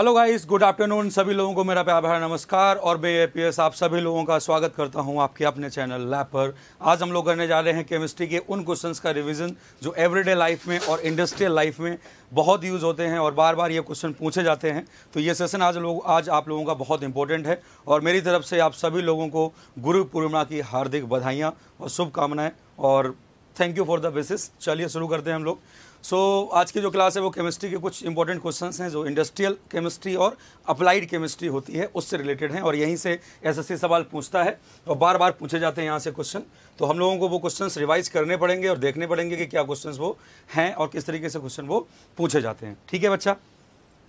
Hello guys good afternoon सभी लोगों को मेरा प्यार भरा नमस्कार और मैं ए आप सभी लोगों का स्वागत करता हूं आपके अपने चैनल लैब पर आज हम लोग करने जा रहे हैं केमिस्ट्री के उन क्वेश्चंस का रिवीजन जो एवरीडे लाइफ में और इंडस्ट्रियल लाइफ में बहुत यूज़ होते हैं और बार बार ये क्वेश्चन पूछे जाते हैं तो ये सेशन आज लोग आज आप लोगों का बहुत इंपॉर्टेंट है और मेरी तरफ से आप सभी लोगों को गुरु पूर्णिमा की हार्दिक बधाइयाँ और शुभकामनाएँ और thank you for the basis चलिए शुरू करते हैं हम लोग सो so, आज की जो क्लास है वो केमिस्ट्री के कुछ इंपॉर्टेंट क्वेश्चंस हैं जो इंडस्ट्रियल केमिस्ट्री और अप्लाइड केमिस्ट्री होती है उससे रिलेटेड हैं और यहीं से एसएससी सवाल पूछता है और बार बार पूछे जाते हैं यहाँ से क्वेश्चन तो हम लोगों को वो क्वेश्चंस रिवाइज करने पड़ेंगे और देखने पड़ेंगे कि क्या क्वेश्चन वो हैं और किस तरीके से क्वेश्चन वो पूछे जाते हैं ठीक है बच्चा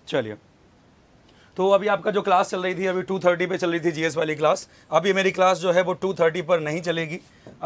चलिए तो अभी आपका जो क्लास चल रही थी अभी टू थर्टी पर चल रही थी जीएस वाली क्लास अभी मेरी क्लास जो है वो टू थर्टी पर नहीं चलेगी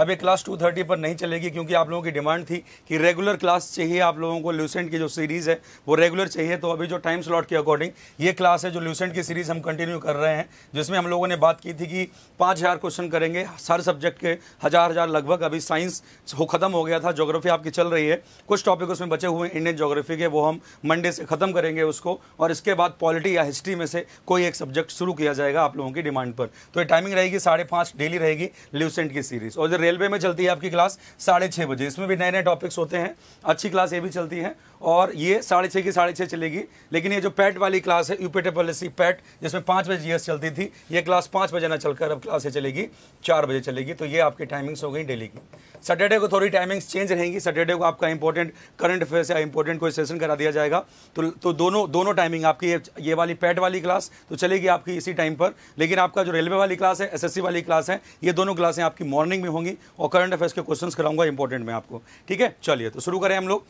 अब ये क्लास थर्टी पर नहीं चलेगी क्योंकि आप लोगों की डिमांड थी कि रेगुलर क्लास चाहिए आप लोगों को ल्यूसेंट की जो सीरीज़ है वो रेगुलर चाहिए तो अभी जो टाइम स्लॉट के अकॉर्डिंग ये क्लास है जो ल्यूसेंट की सीरीज़ हम कंटिन्यू कर रहे हैं जिसमें हम लोगों ने बात की थी कि पाँच क्वेश्चन करेंगे हर सब्जेक्ट के हज़ार हज़ार लगभग अभी साइंस हो ख़त्म हो गया था जोग्राफी आपकी चल रही है कुछ टॉपिक उसमें बचे हुए इंडियन जोग्राफी के वो हम मंडे से ख़त्म करेंगे उसको और इसके बाद पॉलिटी या हिस्ट्री में में से कोई एक सब्जेक्ट शुरू किया जाएगा आप लोगों की डिमांड पर तो ये टाइमिंग रहेगी साढ़े पाँच डेली रहेगी ल्यूसेंट की सीरीज़ और जो रेलवे में चलती है आपकी क्लास साढ़े छः बजे इसमें भी नए नए टॉपिक्स होते हैं अच्छी क्लास ये भी चलती है और ये साढ़े छः की साढ़े छः चलेगी लेकिन ये जो पैट वाली क्लास है सी पैट जिसमें पाँच बजे जीएस चलती थी ये क्लास पाँच बजे ना चलकर अब क्लास चलेगी चार बजे चलेगी तो ये आपकी टाइमिंग्स हो गई डेली की सैटरडे को थोड़ी टाइमिंग्स चेंज रहेंगी सैटरडे को आपका इंपॉर्टेंट करंट अफेयर्स या इंपॉर्टेंट कोई सेशन करा दिया जाएगा तो तो दोनों दोनों टाइमिंग आपकी ये, ये वाली पैट वाली क्लास तो चलेगी आपकी इसी टाइम पर लेकिन आपका जो रेलवे वाली क्लास है एसएससी वाली क्लास है ये दोनों क्लासें आपकी मॉर्निंग में होंगी और करंट अफेयर्स के क्वेश्चन कराऊंगा इंपॉर्टेंट में आपको ठीक है चलिए तो शुरू करें हम लोग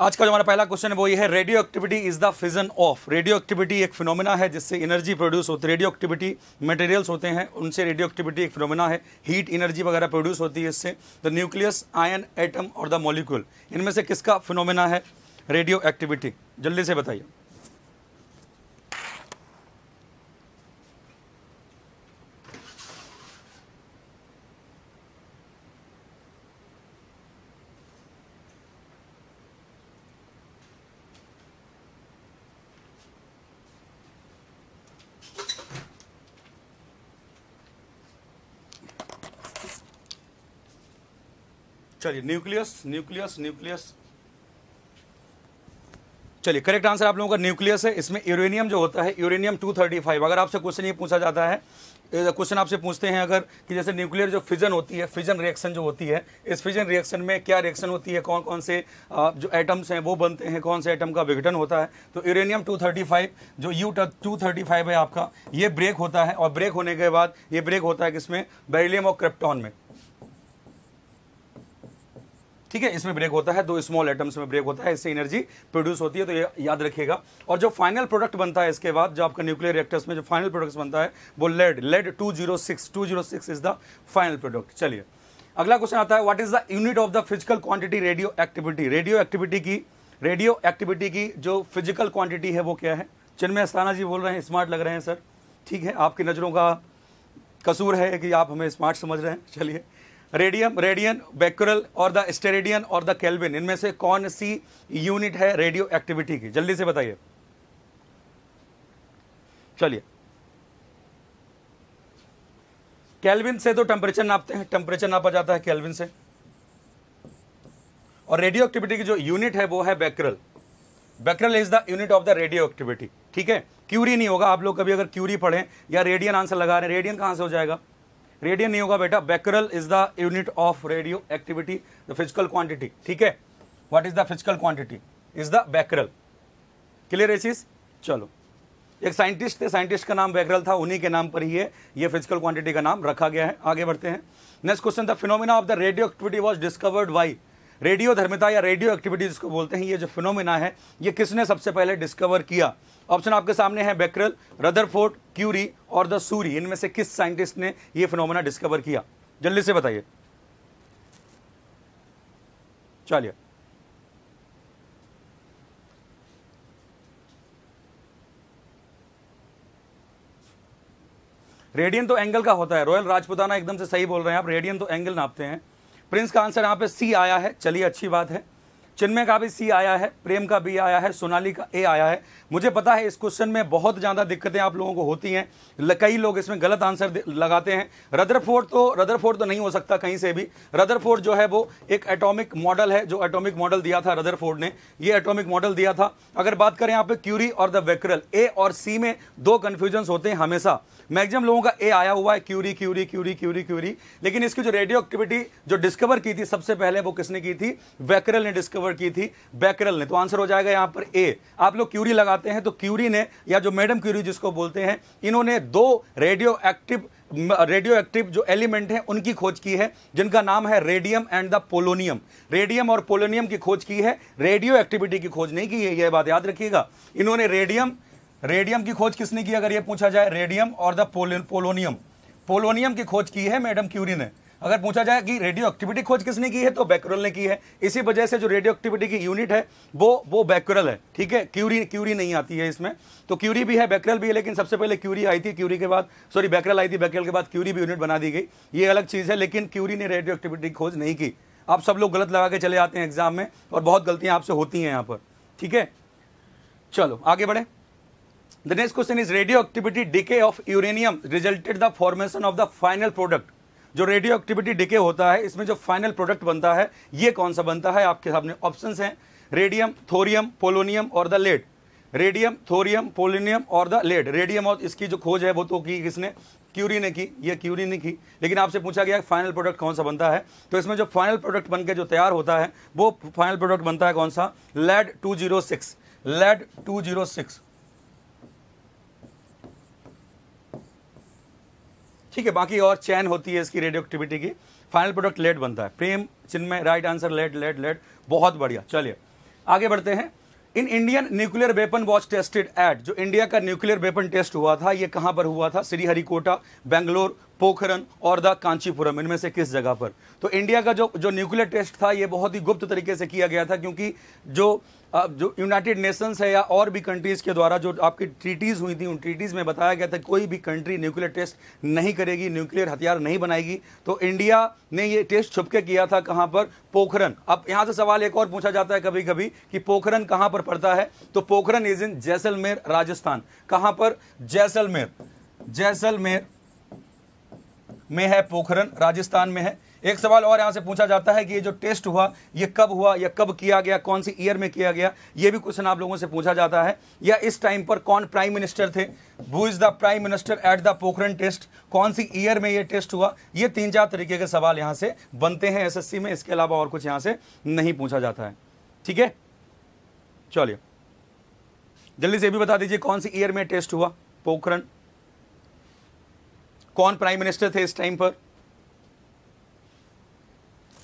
आज का जो हमारा पहला क्वेश्चन है वो ये है radio activity is the fission of radio activity एक फिनोमिना है जिससे एनर्जी प्रोड्यूस होती है रेडियो एक्टिविटी मटेरियल्स होते हैं उनसे रेडियो एक्टिविटी एक फिनोमिना है हीट एनर्जी वगैरह प्रोड्यूस होती है इससे द न्यूक्लियस आयन एटम और द मॉलिक्यूल इनमें से किसका फिनोमिना है रेडियो एक्टिविटी जल्दी से बताइए चलिए न्यूक्लियस न्यूक्लियस न्यूक्लियस चलिए करेक्ट आंसर आप लोगों का न्यूक्लियस है इसमें यूरेनियम जो होता है यूरेनियम 235 अगर आपसे क्वेश्चन ये पूछा जाता है क्वेश्चन आपसे पूछते हैं अगर कि जैसे न्यूक्लियर जो फिजन होती है फिजन रिएक्शन जो होती है इस फिजन रिएक्शन में क्या रिएक्शन होती है कौन कौन से जो एटम्स हैं वो बनते हैं कौन से एटम का विघटन होता है तो यूरेनियम 235 जो यू टू है आपका ये ब्रेक होता है और ब्रेक होने के बाद ये ब्रेक होता है किसमें बेरिलियम और क्रिप्टॉन में ठीक है इसमें ब्रेक होता है दो स्मॉल एटम्स में ब्रेक होता है इससे एनर्जी प्रोड्यूस होती है तो ये याद रखिएगा और जो फाइनल प्रोडक्ट बनता है इसके बाद जो आपका न्यूक्लियर रिएक्टर्स में जो फाइनल प्रोडक्ट्स बनता है वो lead lead two zero six two zero six is the final product चलिए अगला क्वेश्चन आता है what is the unit of the physical quantity radio activity radio activity की रेडियो एक्टिविटी की जो फिजिकल क्वांटिटी है वो क्या है चिन्मय अस्ताना जी बोल रहे हैं स्मार्ट लग रहे हैं सर ठीक है आपकी नज़रों का कसूर है कि आप हमें स्मार्ट समझ रहे हैं चलिए रेडियम रेडियन बेकुरल और द स्टेरेडियन और द केल्विन इनमें से कौन सी यूनिट है रेडियो एक्टिविटी की जल्दी से बताइए चलिए केल्विन से तो टेम्परेचर नापते हैं टेम्परेचर नापा जाता है केल्विन से और रेडियो एक्टिविटी की जो यूनिट है वो है becquerel becquerel is the unit of the radio activity ठीक है क्यूरी नहीं होगा आप लोग कभी अगर क्यूरी पढ़ें या रेडियन आंसर लगा रहे हैं रेडियन कहाँ से हो जाएगा रेडियन नहीं होगा बेटा becquerel is the unit of radio activity the physical quantity ठीक है what is the physical quantity is the becquerel clear है चीज चलो एक साइंटिस्ट थे साइंटिस्ट का नाम बैकरल था उन्हीं के नाम पर ही है ये फिजिकल क्वांटिटी का नाम रखा गया है आगे बढ़ते हैं next question the phenomena of the radio activity was discovered by radio धर्मिता या रेडियो एक्टिविटी जिसको बोलते हैं ये जो फिनोमिना है ये किसने सबसे पहले डिस्कवर किया ऑप्शन आपके सामने है बेकरल रदरफोर्ड क्यूरी और द सूरी इनमें से किस साइंटिस्ट ने ये फिनोमेना डिस्कवर किया जल्दी से बताइए चलिए रेडियन तो एंगल का होता है रॉयल राजपुताना एकदम से सही बोल रहे हैं आप रेडियन तो एंगल नापते हैं प्रिंस का आंसर यहां पे सी आया है चलिए अच्छी बात है चिन्मय का भी सी आया है प्रेम का बी आया है सोनाली का ए आया है मुझे पता है इस क्वेश्चन में बहुत ज़्यादा दिक्कतें आप लोगों को होती हैं कई लोग इसमें गलत आंसर लगाते हैं रदरफोर्ड तो रदरफोर्ड तो नहीं हो सकता कहीं से भी रदरफोर्ड जो है वो एक एटॉमिक मॉडल है जो एटॉमिक मॉडल दिया था रदरफोर्ड ने ये एटॉमिक मॉडल दिया था अगर बात करें यहाँ पे क्यूरी और द वेक्रल ए और सी में दो कन्फ्यूजन होते हैं हमेशा मैगजिम लोगों का ए आया हुआ है Curie Curie Curie Curie Curie लेकिन इसकी जो रेडियो एक्टिविटी जो डिस्कवर की थी सबसे पहले वो किसने की थी वैक्रल ने डिस्कवर डिस्कवर की थी बैकरल ने तो आंसर हो जाएगा यहाँ पर ए आप लोग क्यूरी लगाते हैं तो क्यूरी ने या जो मैडम क्यूरी जिसको बोलते हैं इन्होंने दो रेडियो एक्टिव रेडियो एक्टिव जो एलिमेंट हैं उनकी खोज की है जिनका नाम है radium and the polonium radium और पोलोनियम की खोज की है रेडियो एक्टिविटी की खोज नहीं की है यह बात याद रखिएगा इन्होंने रेडियम रेडियम की खोज किसने की अगर ये पूछा जाए रेडियम और द पोलोनियम पोलोनियम की खोज की है मैडम क्यूरी ने अगर पूछा जाए कि रेडियो एक्टिविटी खोज किसने की है तो बैक्यूरल ने की है इसी वजह से जो रेडियो एक्टिविटी की यूनिट है वो वो बैक्यूरल है ठीक है क्यूरी क्यूरी नहीं आती है इसमें तो क्यूरी भी है बैक्यूरल भी है लेकिन सबसे पहले क्यूरी आई थी क्यूरी के बाद सॉरी बैक्यूरल आई थी बैक्यूरल के बाद क्यूरी भी यूनिट बना दी गई ये अलग चीज़ है लेकिन क्यूरी ने रेडियो एक्टिविटी की खोज नहीं की आप सब लोग गलत लगा के चले जाते हैं एग्जाम में और बहुत गलतियाँ आपसे होती हैं यहाँ पर ठीक है चलो आगे बढ़े the next question is radio activity decay of uranium resulted the formation of the final product जो रेडियो एक्टिविटी डिके होता है इसमें जो फाइनल प्रोडक्ट बनता है ये कौन सा बनता है आपके सामने ऑप्शन हैं रेडियम थोरियम पोलोनियम और the lead radium thorium polonium और द लेड रेडियम और इसकी जो खोज है वो तो की किसने क्यूरी ने की या क्यूरी ने की लेकिन आपसे पूछा गया फाइनल प्रोडक्ट कौन सा बनता है तो इसमें जो फाइनल प्रोडक्ट बनकर जो तैयार होता है वो फाइनल प्रोडक्ट बनता है कौन सा lead two zero six lead two zero six ठीक है बाकी और चैन होती है इसकी रेडियो एक्टिविटी की फाइनल प्रोडक्ट लेड बनता है प्रेम चिन्ह में right answer lead lead lead बहुत बढ़िया चलिए आगे बढ़ते हैं in Indian nuclear weapon watch tested at जो इंडिया का न्यूक्लियर वेपन टेस्ट हुआ था ये कहाँ पर हुआ था श्रीहरिकोटा बेंगलोर पोखरन और द कांचीपुरम इनमें से किस जगह पर तो इंडिया का जो जो न्यूक्लियर टेस्ट था ये बहुत ही गुप्त तरीके से किया गया था क्योंकि जो जो यूनाइटेड नेशंस है या और भी कंट्रीज़ के द्वारा जो आपकी ट्रीटीज़ हुई थी उन ट्रीटीज़ में बताया गया था कोई भी कंट्री न्यूक्लियर टेस्ट नहीं करेगी न्यूक्लियर हथियार नहीं बनाएगी तो इंडिया ने ये टेस्ट छुप के किया था कहाँ पर पोखरन अब यहाँ से सवाल एक और पूछा जाता है कभी कभी कि पोखरन कहाँ पर पड़ता है तो पोखरन इज इन जैसलमेर राजस्थान कहाँ पर जैसलमेर जैसलमेर में है पोखरन राजस्थान में है एक सवाल और यहाँ से पूछा जाता है कि ये जो टेस्ट हुआ ये कब हुआ या कब किया गया कौन सी ईयर में किया गया ये भी क्वेश्चन आप लोगों से पूछा जाता है या इस टाइम पर कौन प्राइम मिनिस्टर थे वो is the prime minister at the Pokhran test कौन सी ईयर में ये टेस्ट हुआ ये तीन चार तरीके के सवाल यहाँ से बनते हैं एस में इसके अलावा और कुछ यहाँ से नहीं पूछा जाता है ठीक है चलिए जल्दी से भी बता दीजिए कौन सी ईयर में टेस्ट हुआ पोखरन कौन प्राइम मिनिस्टर थे इस टाइम पर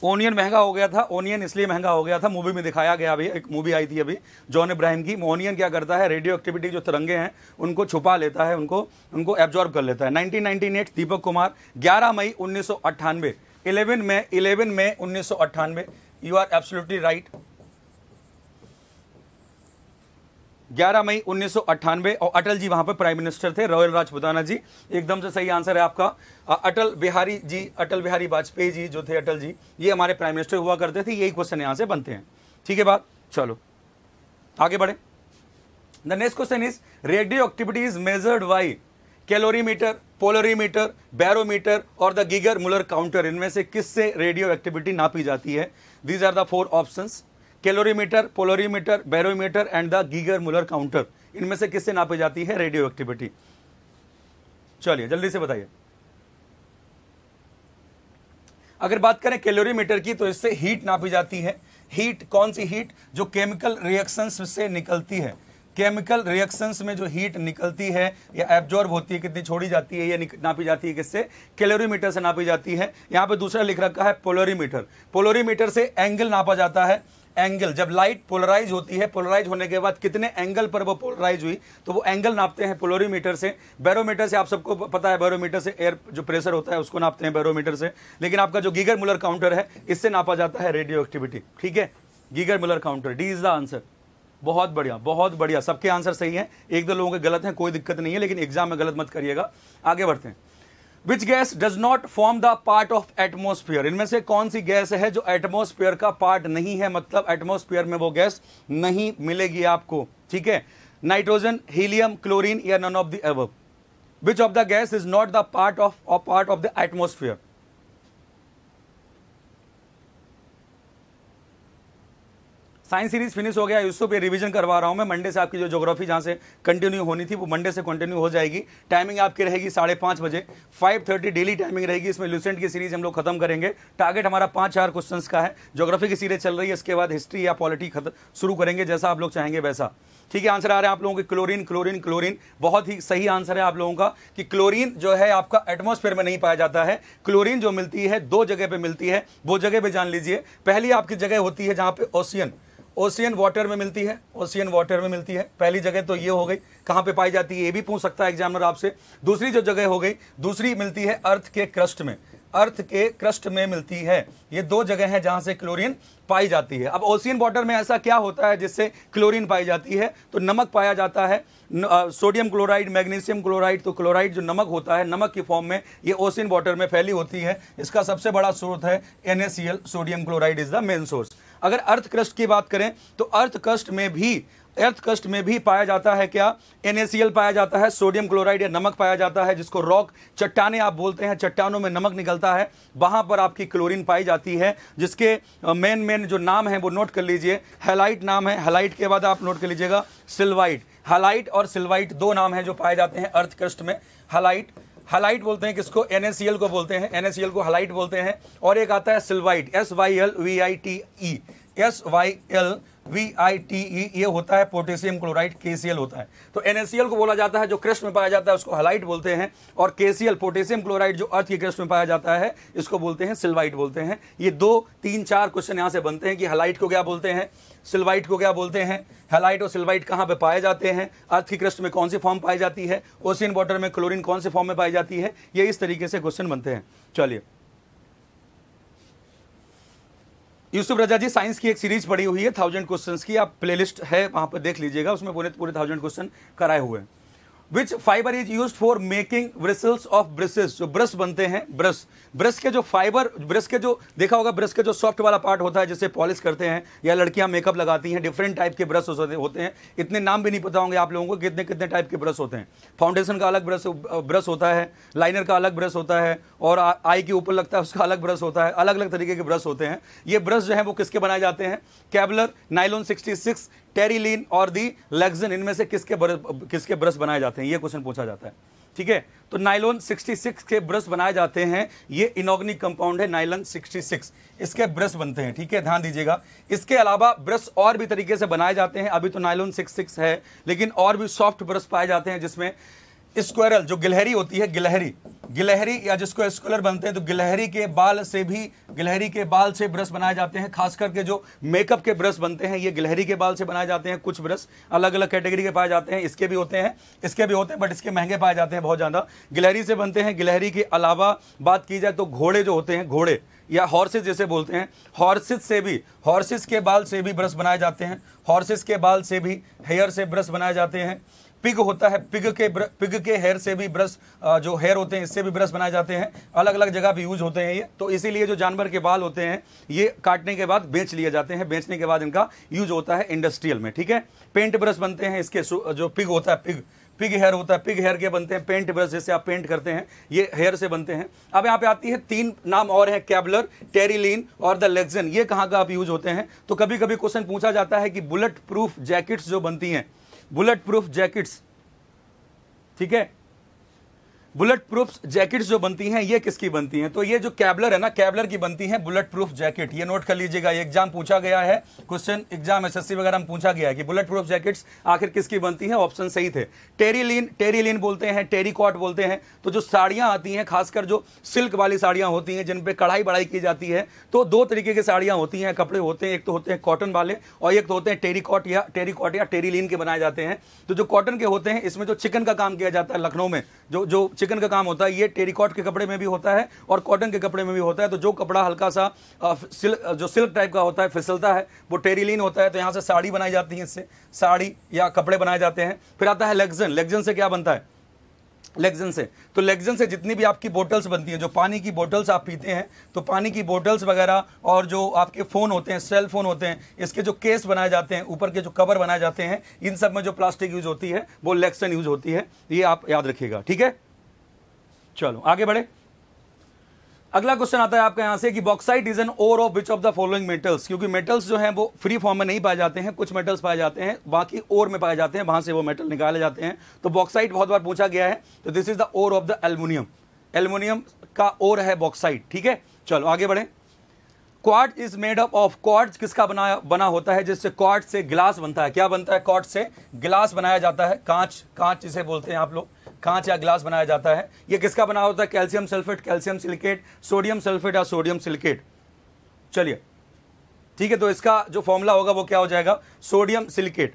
ओनियन महंगा हो गया था ओनियन इसलिए महंगा हो गया था मूवी में दिखाया गया अभी एक मूवी आई थी अभी जॉन इब्राहिम की ओनियन क्या करता है रेडियो एक्टिविटी जो तिरंगे हैं उनको छुपा लेता है उनको उनको एब्जॉर्ब कर लेता है 1998 दीपक कुमार 11 मई उन्नीस सौ 11 में 11 मई उन्नीस सौ यू आर एब्सोल्युटली राइट 11 मई उन्नीस और अटल जी वहां पर प्राइम मिनिस्टर थे रॉयल राजपुताना जी एकदम से सही आंसर है आपका अटल बिहारी जी अटल बिहारी वाजपेयी जी जो थे अटल जी ये हमारे प्राइम मिनिस्टर हुआ करते थे यही क्वेश्चन यहाँ से बनते हैं ठीक है बात चलो आगे बढ़े the next question is radio activity is measured by calorimeter polarimeter barometer और द गिगर मुलर काउंटर इनमें से किससे रेडियो एक्टिविटी नापी जाती है these are the four options calorimeter polarimeter barometer and the Geiger Muller counter इनमें से किससे नापी जाती है रेडियो एक्टिविटी चलिए जल्दी से बताइए अगर बात करें कैलोरीमीटर की तो इससे हीट नापी जाती है हीट कौन सी हीट जो केमिकल रिएक्शंस से निकलती है केमिकल रिएक्शंस में जो हीट निकलती है या एब्जॉर्ब होती है कितनी छोड़ी जाती है या नापी जाती है किससे कैलोरीमीटर से नापी जाती है यहाँ पे दूसरा लिख रखा है पोलोरीमीटर पोलोरीमीटर से एंगल नापा जाता है एंगल जब लाइट पोलराइज होती है पोलराइज होने के बाद कितने एंगल पर वो पोलराइज हुई तो वो एंगल नापते हैं पोलोरीमीटर से बैरोमीटर से आप सबको पता है बैरोमीटर से एयर जो प्रेशर होता है उसको नापते हैं बैरोमीटर से लेकिन आपका जो गीगर मुलर काउंटर है इससे नापा जाता है रेडियो एक्टिविटी ठीक है Geiger Muller counter D is the answer बहुत बढ़िया बहुत बढ़िया सबके आंसर सही है एक दो लोगों के गलत हैं कोई दिक्कत नहीं है लेकिन एग्जाम में गलत मत करिएगा आगे बढ़ते हैं which gas does not form the part of atmosphere इनमें से कौन सी गैस है जो एटमोस्फियर का पार्ट नहीं है मतलब एटमोस्फियर में वो गैस नहीं मिलेगी आपको ठीक है नाइट्रोजन हीलियम क्लोरीन या none of the above which of the gas is not the part of part of the atmosphere science series finish हो गया उसको भी रिवीजन करवा रहा हूँ मैं मंडे से आपकी जो जोग्राफी जहाँ से कंटिन्यू होनी थी वो मंडे से कंटिन्यू हो जाएगी टाइमिंग आपकी रहेगी साढ़े पाँच बजे फाइव थर्टी डेली टाइमिंग रहेगी इसमें लूसेंट की सीरीज हम लोग खत्म करेंगे टारगेट हमारा पाँच चार क्वेश्चन का है जोग्राफी की सीरीज चल रही है इसके बाद हिस्ट्री या पॉलिटी शुरू करेंगे जैसा आप लोग चाहेंगे वैसा ठीक है आंसर आ रहा है आप लोगों के क्लोरीन क्लोरीन क्लोरीन बहुत ही सही आंसर है आप लोगों का कि क्लोरीन जो है आपका एटमोस्फेयर में नहीं पाया जाता है क्लोरीन जो मिलती है दो जगह पर मिलती है वो जगह पर जान लीजिए पहली आपकी जगह होती है जहाँ पे ओशियन ओशियन वाटर में मिलती है ओशियन वाटर में मिलती है पहली जगह तो ये हो गई कहाँ पे पाई जाती है ये भी पूछ सकता है एग्जामिनर आपसे दूसरी जो जगह हो गई दूसरी मिलती है अर्थ के क्रस्ट में अर्थ के क्रस्ट में मिलती है ये दो जगह हैं जहाँ से क्लोरीन पाई जाती है अब ओशियन वाटर में ऐसा क्या होता है जिससे क्लोरीन पाई जाती है तो नमक पाया जाता है सोडियम क्लोराइड मैग्नीशियम क्लोराइड तो क्लोराइड जो नमक होता है नमक की फॉर्म में ये ओशियन वाटर में फैली होती है इसका सबसे बड़ा स्रोत है an sodium chloride is the main source अगर अर्थ क्रस्ट की बात करें तो अर्थ क्रस्ट में भी अर्थकष्ट में भी पाया जाता है क्या एन पाया जाता है सोडियम क्लोराइड या नमक पाया जाता है जिसको रॉक चट्टाने आप बोलते हैं चट्टानों में नमक निकलता है वहाँ पर आपकी क्लोरीन पाई जाती है जिसके मेन मेन जो नाम है वो नोट कर लीजिए हेलाइट नाम है हेलाइट के बाद आप नोट कर लीजिएगा सिल्वाइट हलाइट और सिल्वाइट दो नाम है जो पाए जाते हैं अर्थकष्ट में हलाइट हलाइट बोलते हैं किसको एन को बोलते हैं एन को हलाइट बोलते हैं और एक आता है sylvite S Y L V I T E S Y L V I T E ये होता है पोटेशियम क्लोराइड के होता है तो एन को बोला जाता है जो कृष्ण में पाया जाता है उसको हलाइट बोलते हैं और के पोटेशियम क्लोराइड जो अर्थ के क्रेस्ट में पाया जाता है इसको बोलते हैं सिल्वाइट बोलते हैं ये दो तीन चार क्वेश्चन यहाँ से बनते हैं कि हलाइट को क्या बोलते हैं सिल्वाइट को क्या बोलते हैं हेलाइट और सिल्वाइट कहाँ पे पाए जाते हैं अर्थ की क्रस्ट में कौन सी फॉर्म पाई जाती है ओशियन वाटर में क्लोरीन कौन से फॉर्म में पाई जाती है ये इस तरीके से क्वेश्चन बनते हैं चलिए यूसुफ रजा जी साइंस की एक सीरीज पड़ी हुई है थाउजेंड क्वेश्चंस की आप प्लेलिस्ट है वहाँ पर देख लीजिएगा उसमें पूरे पूरे थाउजेंड क्वेश्चन कराए हुए हैं which fibre is use for making bristles of brushes जो ब्रश बनते हैं ब्रश ब्रश के जो फाइबर ब्रश के जो देखा होगा ब्रश के जो सॉफ्ट वाला पार्ट होता है जिसे पॉलिश करते हैं या लड़कियां मेकअप लगाती हैं डिफरेंट टाइप के ब्रश होते हैं इतने नाम भी नहीं पता होंगे आप लोगों को कितने कितने टाइप के ब्रश होते हैं फाउंडेशन का अलग ब्रश ब्रश होता है लाइनर का अलग ब्रश होता है और आई के ऊपर लगता है उसका अलग ब्रश होता है अलग अलग तरीके के ब्रश होते हैं ये ब्रश जो है वो किसके बनाए जाते हैं Kevlar nylon sixty six terylene और दी लेग्जिन इनमें से किसके ब्रश किसके ब्रश बनाए जाते हैं ये क्वेश्चन पूछा जाता है ठीक है तो नाइलोन 66 के ब्रश बनाए जाते हैं ये इनोग्निक कंपाउंड है नाइलन 66 इसके ब्रश बनते हैं ठीक है ध्यान दीजिएगा इसके अलावा ब्रश और भी तरीके से बनाए जाते हैं अभी तो नाइलोन 66 है लेकिन और भी सॉफ्ट ब्रश पाए जाते हैं जिसमें स्क्वायरल जो गिलहरी होती है गिलहरी गिलहरी या जिसको स्कूलर बनते हैं तो गिलहरी के बाल से भी गिलहरी के बाल से ब्रश बनाए जाते हैं खास करके जो मेकअप के ब्रश बनते हैं ये गिलहरी के बाल से बनाए जाते हैं कुछ ब्रश अलग अलग कैटेगरी के पाए जाते हैं इसके भी होते हैं इसके भी होते हैं बट इसके महंगे पाए जाते हैं बहुत ज़्यादा गिलहरी से बनते हैं गिलहरी के अलावा बात की जाए तो घोड़े जो होते हैं घोड़े या हॉर्सेज जैसे बोलते हैं हॉर्सेज से भी हॉर्सेज के बाल से भी ब्रश बनाए जाते हैं हॉर्सेज के बाल से भी हेयर से ब्रश बनाए जाते हैं पिग होता है पिग के पिग के हेयर से भी ब्रश जो हेयर होते हैं इससे भी ब्रश बनाए जाते हैं अलग अलग जगह भी यूज होते हैं ये तो इसीलिए जो जानवर के बाल होते हैं ये काटने के बाद बेच लिए जाते हैं बेचने के बाद इनका यूज होता है इंडस्ट्रियल में ठीक है पेंट ब्रश बनते हैं इसके जो पिग होता है पिग पिग हेयर होता है पिग हेयर के बनते हैं पेंट ब्रश जैसे आप पेंट करते हैं ये हेयर से बनते हैं अब यहाँ पे आती है तीन नाम और हैं कैबलर टेरिलीन और द लेगजन ये कहाँ का आप यूज होते हैं तो कभी कभी क्वेश्चन पूछा जाता है कि बुलेट प्रूफ जैकेट्स जो बनती हैं बुलेट प्रूफ जैकेट्स ठीक है बुलेट प्रूफ जैकेट जो बनती हैं ये किसकी बनती हैं तो ये जो कैबलर है ना कैबलर की बनती है बुलेट प्रूफ जैकेट ये नोट कर लीजिएगा एग्जाम पूछा गया है क्वेश्चन एग्जाम एसएससी वगैरह में पूछा गया है कि बुलेट प्रूफ जैकेट्स आखिर किसकी बनती है ऑप्शन सही थे टेरीलिन टेरीलिन बोलते हैं टेरिकॉट बोलते हैं तो जो साड़ियां आती हैं खासकर जो सिल्क वाली साड़ियां होती हैं जिनपे कढ़ाई बढ़ाई की जाती है तो दो तरीके की साड़ियां होती हैं कपड़े होते हैं एक तो होते हैं कॉटन वाले और एक तो होते हैं टेरीकॉट या टेरिकॉट या टेरीलिन के बनाए जाते हैं तो जो कॉटन के होते हैं इसमें जो चिकन का काम किया जाता है लखनऊ में जो जो चिकन का काम होता है ये टेरिकॉट के कपड़े में भी होता है और कॉटन के कपड़े में भी होता है तो जो कपड़ा हल्का सा सिल्क जो सिल्क टाइप का होता है फिसलता है वो टेरिलीन होता है तो यहाँ से साड़ी बनाई जाती है इससे साड़ी या कपड़े बनाए जाते हैं फिर आता है लेगजन लेगजन से क्या बनता है लेगजन से तो लेगजन से जितनी भी आपकी बोटल्स बनती हैं जो पानी की बोटल्स आप पीते हैं तो पानी की बोटल्स वगैरह और जो आपके फ़ोन होते हैं सेल फ़ोन होते हैं इसके जो केस बनाए जाते हैं ऊपर के जो कवर बनाए जाते हैं इन सब में जो प्लास्टिक यूज़ होती है वो लेग्सन यूज़ होती है ये आप याद रखिएगा ठीक है चलो आगे बढ़े अगला क्वेश्चन आता है आपका यहां से कि bauxite is an ore of which of the following metals क्योंकि मेटल्स जो हैं वो फ्री फॉर्म में नहीं पाए जाते हैं कुछ मेटल्स पाए जाते हैं बाकी ओर में पाए जाते हैं वहां से वो मेटल निकाले जाते हैं तो बॉक्साइट बहुत बार पूछा गया है तो this is the ore of the aluminium aluminium का ओर है बॉक्साइट ठीक है चलो आगे बढ़े quartz is made up of quartz किसका बना बना होता है जिससे क्वार्ट से ग्लास बनता है क्या बनता है क्वार्ट से ग्लास बनाया जाता है कांच कांच जिसे बोलते हैं आप लोग कांच या ग्लास बनाया जाता है ये किसका बना होता है calcium sulphate calcium silicate sodium sulphate या सोडियम सिलिकेट चलिए ठीक है तो इसका जो फॉर्मूला होगा वो क्या हो जाएगा सोडियम सिलिकेट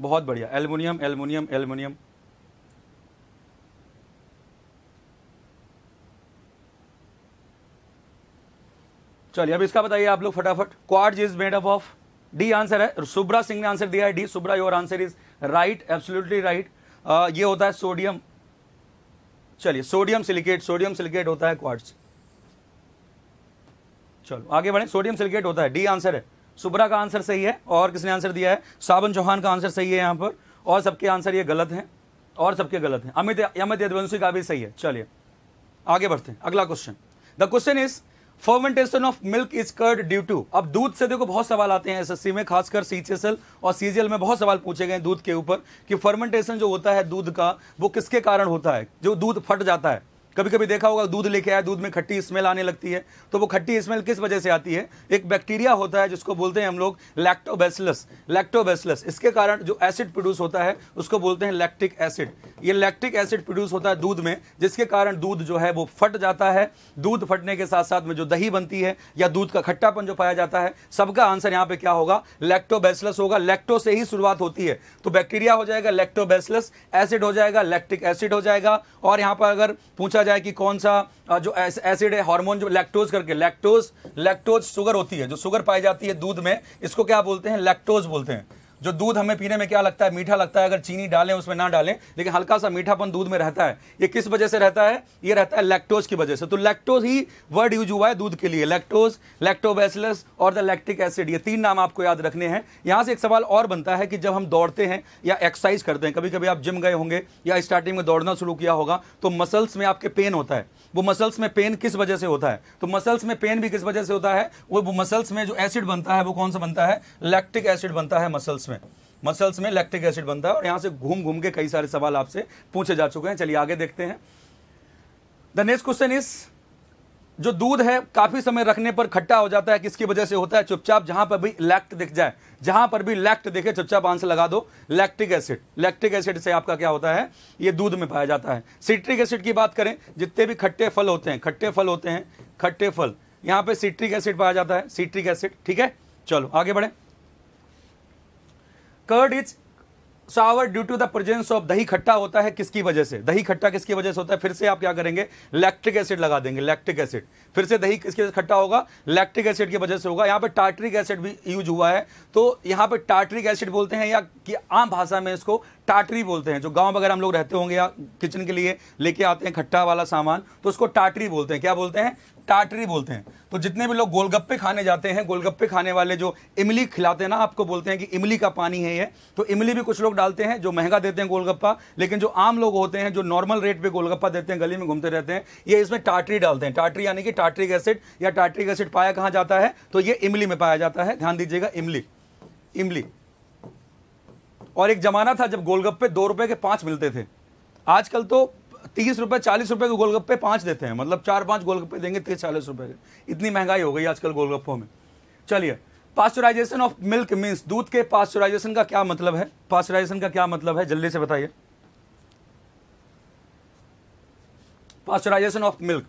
बहुत बढ़िया एल्युमिनियम एल्युमिनियम एल्युमिनियम चलिए अब इसका बताइए आप लोग फटाफट quartz is made up of D answer है सुब्रा सिंह ने आंसर दिया है D Subra your answer is right absolutely right ये होता है सोडियम चलिए सोडियम सिलिकेट सोडियम सिलिकेट होता है क्वार्ट्स चलो आगे बढ़े सोडियम सिलिकेट होता है डी आंसर है सुब्रा का आंसर सही है और किसने आंसर दिया है सावन चौहान का आंसर सही है यहाँ पर और सबके आंसर ये गलत हैं और सबके गलत हैं अमित अमित यदवंशी का भी सही है चलिए आगे बढ़ते हैं अगला question the question is fermentation of milk is curd due to अब दूध से देखो बहुत सवाल आते हैं एसएससी में खासकर सीएचएसएल और सीजीएल में बहुत सवाल पूछे गए दूध के ऊपर कि फर्मेंटेशन जो होता है दूध का वो किसके कारण होता है जो दूध फट जाता है कभी कभी देखा होगा दूध लेके आया दूध में खट्टी स्मेल आने लगती है तो वो खट्टी स्मेल किस वजह से आती है एक बैक्टीरिया होता है जिसको बोलते हैं हम लोग लैक्टोबैसिलस लैक्टोबैसिलस इसके कारण जो एसिड प्रोड्यूस होता है उसको बोलते हैं लैक्टिक एसिड ये लैक्टिक एसिड प्रोड्यूस होता है दूध में जिसके कारण दूध जो है वो फट जाता है दूध फटने के साथ साथ में जो दही बनती है या दूध का खट्टापन जो पाया जाता है सबका आंसर यहाँ पे क्या होगा लैक्टोबैसिलस होगा लैक्टो से ही शुरुआत होती है तो बैक्टीरिया हो जाएगा लैक्टोबैसिलस एसिड हो जाएगा लैक्टिक एसिड हो जाएगा और यहाँ पर अगर पूछा जाए कि कौन सा जो एसिड है हार्मोन जो लैक्टोज करके लैक्टोज लैक्टोज शुगर होती है जो शुगर पाई जाती है दूध में इसको क्या बोलते हैं लैक्टोज बोलते हैं जो दूध हमें पीने में क्या लगता है मीठा लगता है अगर चीनी डालें उसमें ना डालें लेकिन हल्का सा मीठापन दूध में रहता है ये किस वजह से रहता है ये रहता है लैक्टोज की वजह से तो लैक्टोज ही वर्ड यूज हुआ है दूध के लिए लैक्टोज लैक्टोबैसिलस और द लैक्टिक एसिड ये तीन नाम आपको याद रखने हैं यहाँ से एक सवाल और बनता है कि जब हम दौड़ते हैं या एक्सरसाइज करते हैं कभी कभी आप जिम गए होंगे या स्टार्टिंग में दौड़ना शुरू किया होगा तो मसल्स में आपके पेन होता है वो मसल्स में पेन किस वजह से होता है तो मसल्स में पेन भी किस वजह से होता है वो मसल्स में जो एसिड बनता है वो कौन सा बनता है लैक्टिक एसिड बनता है मसल्स मसल्स में मसल्स में लैक्टिक एसिड बनता है और यहाँ से घूम घूम के कई सारे सवाल आपसे पूछे जा चुके हैं चलिए आगे देखते हैं द नेक्स्ट क्वेश्चन इज जो दूध है काफ़ी समय रखने पर खट्टा हो जाता है किसकी वजह से होता है चुपचाप जहां पर भी लैक्ट दिख जाए जहां पर भी लैक्ट दिखे चुपचाप आंसर लगा दो लैक्टिक एसिड लैक्टिक एसिड से आपका क्या होता है ये दूध में पाया जाता है सिट्रिक एसिड की बात करें जितने भी खट्टे फल होते हैं खट्टे फल होते हैं खट्टे फल यहाँ पे सिट्रिक एसिड पाया जाता है सिट्रिक एसिड ठीक है चलो आगे बढ़े curd is sour due to the presence of दही खट्टा होता है किसकी वजह से दही खट्टा किसकी वजह से होता है फिर से आप क्या करेंगे लैक्ट्रिक एसिड लगा देंगे लैक्ट्रिक एसिड फिर से दही किसकी वजह से खट्टा होगा लैक्ट्रिक एसिड की वजह से होगा यहाँ पे टार्ट्रिक एसिड भी यूज हुआ है तो यहाँ पे टार्ट्रिक एसिड बोलते हैं या कि आम भाषा में इसको टाटरी बोलते हैं जो गांव वगैरह हम लोग रहते होंगे या किचन के लिए लेके आते हैं खट्टा वाला सामान तो उसको टाटरी बोलते हैं क्या बोलते हैं टाटरी बोलते हैं तो जितने भी लोग गोलगप्पे खाने जाते हैं गोलगप्पे खाने वाले जो इमली खिलाते हैं ना आपको बोलते हैं कि इमली का पानी है ये तो इमली भी कुछ लोग डालते हैं जो महंगा देते हैं गोलगप्पा लेकिन जो आम लोग होते हैं जो नॉर्मल रेट पे गोलगप्पा देते हैं गली में घूमते रहते हैं ये इसमें टाटरी डालते हैं टाटरी यानी कि टाटरिक एसिड या टाटरिक एसिड पाया कहाँ जाता है तो ये इमली में पाया जाता है ध्यान दीजिएगा इमली इमली और एक ज़माना था जब गोलगप्पे दो रुपए के पांच मिलते थे आजकल तो तीस रुपए चालीस रुपए के गोलगप्पे पांच देते हैं मतलब चार पांच गोलगप्पे देंगे तीस चालीस रुपए के इतनी महंगाई हो गई आजकल गोलगप्पों में चलिए पास्चराइजेशन ऑफ मिल्क मीन्स दूध के पास्चराइजेशन का क्या मतलब है पास्चराइजेशन का क्या मतलब है जल्दी से बताइए पास्चराइजेशन ऑफ मिल्क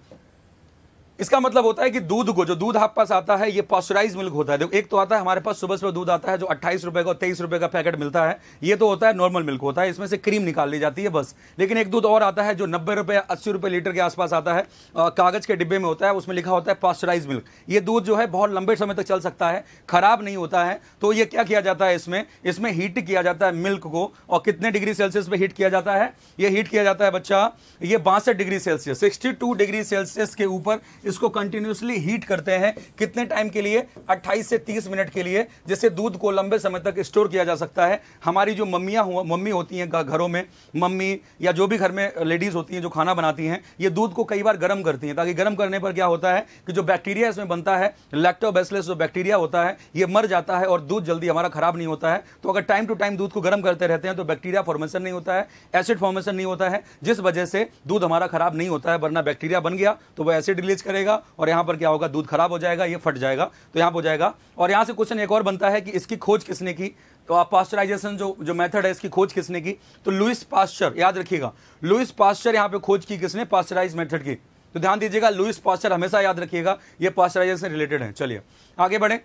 इसका मतलब होता है कि दूध को जो दूध आपके पास आता है ये पॉस्चराइज मिल्क होता है देखो एक तो आता है हमारे पास सुबह सुबह दूध आता है जो अट्ठाईस रुपए का तेईस रुपए का पैकेट मिलता है ये तो होता है नॉर्मल मिल्क होता है इसमें से क्रीम निकाल ली जाती है बस लेकिन एक दूध और आता है जो नब्बे रुपए अस्सी रुपए लीटर के आसपास आता है कागज के डिब्बे में होता है उसमें लिखा होता है पॉस्चराइज मिल्क ये दूध जो है बहुत लंबे समय तक चल सकता है खराब नहीं होता है तो ये क्या किया जाता है इसमें इसमें हीट किया जाता है मिल्क को और कितने डिग्री सेल्सियस पर हीट किया जाता है ये हीट किया जाता है बच्चा ये बासठ degree Celsius sixty degree Celsius के ऊपर इसको कंटिन्यूसली हीट करते हैं कितने टाइम के लिए 28 से 30 मिनट के लिए जिससे दूध को लंबे समय तक स्टोर किया जा सकता है हमारी जो मम्मियाँ मम्मी होती हैं घरों में मम्मी या जो भी घर में लेडीज़ होती हैं जो खाना बनाती हैं ये दूध को कई बार गर्म करती हैं ताकि गर्म करने पर क्या होता है कि जो बैक्टीरिया इसमें बनता है लैक्टोबैसलेस जो बैक्टीरिया होता है ये मर जाता है और दूध जल्दी हमारा ख़राब नहीं होता है तो अगर टाइम टू टाइम दूध को गर्म करते रहते हैं तो बैक्टीरिया फॉर्मेशन नहीं होता है एसिड फॉर्मेशन नहीं होता है जिस वजह से दूध हमारा ख़राब नहीं होता है वरना बैक्टीरिया बन गया तो वह एसिड रिलीज करे करेगा और यहाँ पर क्या होगा दूध खराब हो जाएगा ये फट जाएगा तो यहाँ पर हो जाएगा और यहाँ से क्वेश्चन एक और बनता है कि इसकी खोज किसने की तो आप पास्चराइजेशन जो जो मेथड है इसकी खोज किसने की तो लुइस पास्चर याद रखिएगा लुइस पास्चर यहाँ पे खोज की किसने पास्चराइज मेथड की तो ध्यान दीजिएगा लुइस पास्चर हमेशा याद रखिएगा ये पास्चराइजेशन रिलेटेड है चलिए आगे बढ़े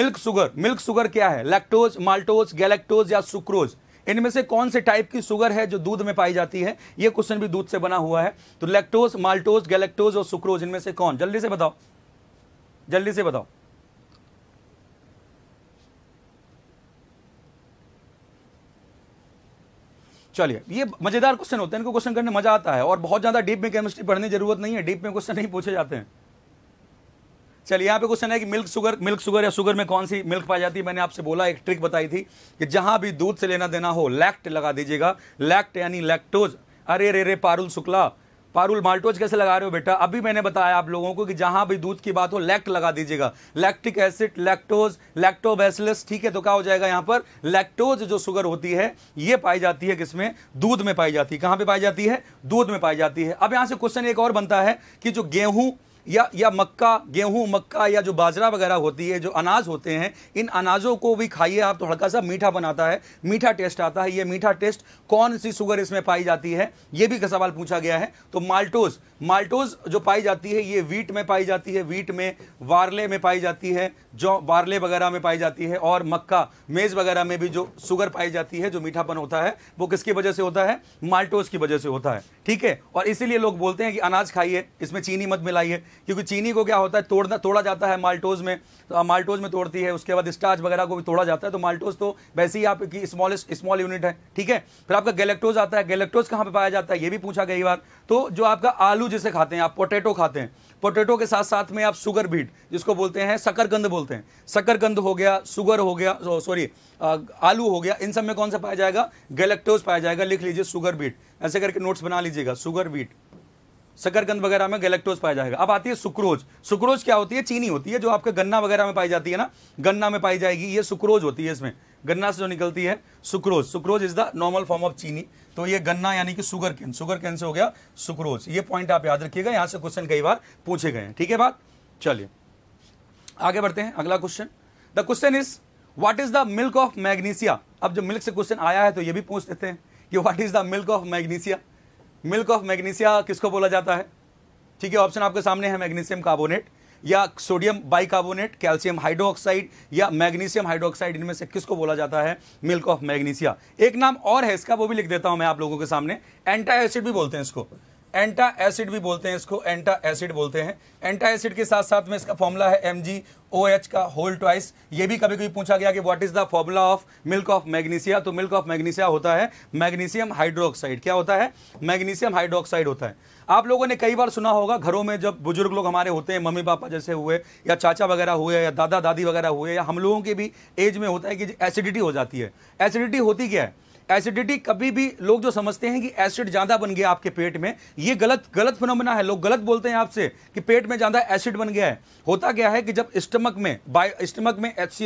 मिल्क सुगर मिल्क सुगर क्या है लैक्टोज माल्टोज गैलेक्टोज या सुक्रोज इनमें से कौन से टाइप की शुगर है जो दूध में पाई जाती है यह क्वेश्चन भी दूध से बना हुआ है तो लेक्टोज माल्टोज गैलेक्टोज और सुक्रोज इनमें से कौन जल्दी से बताओ जल्दी से बताओ चलिए ये मजेदार क्वेश्चन होते हैं इनको क्वेश्चन करने मजा आता है और बहुत ज्यादा डीप में केमिस्ट्री पढ़ने की जरूरत नहीं है डीप में क्वेश्चन नहीं पूछे जाते हैं चलिए यहाँ पे क्वेश्चन है कि मिल्क शुगर मिल्क शुगर या शुगर में कौन सी मिल्क पाई जाती है मैंने आपसे बोला एक ट्रिक बताई थी कि जहाँ भी दूध से लेना देना हो लैक्ट लगा दीजिएगा लैक्ट यानी लैक्टोज अरे रे रे पारुल शुक्ला पारुल माल्टोज कैसे लगा रहे हो बेटा अभी मैंने बताया आप लोगों को कि जहां भी दूध की बात हो लैक्ट लगा दीजिएगा लैक्टिक एसिड लैक्टोज लैक्टोबैसिलस ठीक है तो क्या हो जाएगा यहाँ पर लैक्टोज जो शुगर होती है ये पाई जाती है किसमें दूध में पाई जाती है कहाँ पे पाई जाती है दूध में पाई जाती है अब यहाँ से क्वेश्चन एक और बनता है कि जो गेहूं या या मक्का गेहूँ मक्का या जो बाजरा वगैरह होती है जो अनाज होते हैं इन अनाजों को भी खाइए आप तो हल्का सा मीठा बनाता है मीठा टेस्ट आता है ये मीठा टेस्ट कौन सी शुगर इसमें पाई जाती है ये भी सवाल पूछा गया है तो माल्टोज माल्टोज जो पाई जाती है ये वीट में पाई जाती है वीट में वारले में पाई जाती है जो वारले वगैरह में पाई जाती है और मक्का मेज़ वगैरह में भी जो शुगर पाई जाती है जो मीठापन होता है वो किसकी वजह से होता है माल्टोज की वजह से होता है ठीक है और इसीलिए लोग बोलते हैं कि अनाज खाइए इसमें चीनी मत मिलाइए क्योंकि चीनी को क्या होता है तोड़ना तोड़ा जाता है माल्टोज में तो माल्टोज में तोड़ती है उसके बाद स्टार्च वगैरह को भी तोड़ा जाता है तो माल्टोज तो वैसे ही आपकी स्मॉलेस्ट स्मॉल यूनिट है ठीक है फिर आपका गैलेक्टोज आता है गैलेक्टोज कहाँ पर पाया जाता है ये भी पूछा गई बार तो जो आपका आलू जिसे खाते हैं आप पोटेटो खाते हैं पोटेटो के साथ साथ में आप शुगर बीट जिसको बोलते हैं शकरकंद बोलते हैं शकरकंद हो गया शुगर हो गया सॉरी आलू हो गया इन सब में कौन सा पाया जाएगा गैलेक्टोज पाया जाएगा लिख लीजिए शुगर बीट ऐसे करके नोट्स बना लीजिएगा शुगर बीट सकरकंद वगैरह में गैलेक्टोज पाया जाएगा अब आती है सुक्रोज सुक्रोज क्या होती है चीनी होती है जो आपके गन्ना वगैरह में पाई जाती है ना गन्ना में पाई जाएगी ये सुक्रोज होती है इसमें गन्ना से जो निकलती है sucrose sucrose is the normal form of चीनी तो ये गन्ना यानी कि sugar cane sugar can say हो गया सुक्रोज ये पॉइंट आप याद रखिएगा यहां से क्वेश्चन कई बार पूछे गए हैं ठीक है बात चलिए आगे बढ़ते हैं अगला question the question is what is the milk of magnesia अब जो मिल्क से क्वेश्चन आया है तो ये भी पूछ देते हैं कि what is the milk of magnesia milk of magnesia किसको बोला जाता है ठीक है ऑप्शन आपके सामने है मैग्नीशियम कार्बोनेट या सोडियम बाइकार्बोनेट कैल्शियम हाइड्रोक्साइड या मैग्नीशियम हाइड्रोक्साइड इनमें से किसको बोला जाता है मिल्क ऑफ मैग्नीशिया एक नाम और है इसका वो भी लिख देता हूं मैं आप लोगों के सामने एंटा एसिड भी बोलते हैं इसको एंटा एसिड भी बोलते हैं इसको एंटा एसिड बोलते हैं एंटा एसिड के साथ साथ में इसका फॉर्मूला है एम जी ओ एच का होल ट्वाइस ये भी कभी कभी पूछा गया कि what is the formula of milk of magnesia तो मिल्क ऑफ मैग्नीशिया होता है मैग्नीशियम हाइड्रोक्साइड क्या होता है मैग्नीशियम हाइड्रोक्साइड होता है आप लोगों ने कई बार सुना होगा घरों में जब बुजुर्ग लोग हमारे होते हैं मम्मी पापा जैसे हुए या चाचा वगैरह हुए या दादा दादी वगैरह हुए या हम लोगों के भी एज में होता है कि एसिडिटी हो जाती है एसिडिटी होती क्या है एसिडिटी कभी भी लोग जो समझते हैं कि एसिड ज़्यादा बन गया आपके पेट में ये गलत गलत फिनोमिना है लोग गलत बोलते हैं आपसे कि पेट में ज़्यादा एसिड बन गया है होता क्या है कि जब स्टमक में बाय स्टमक में एच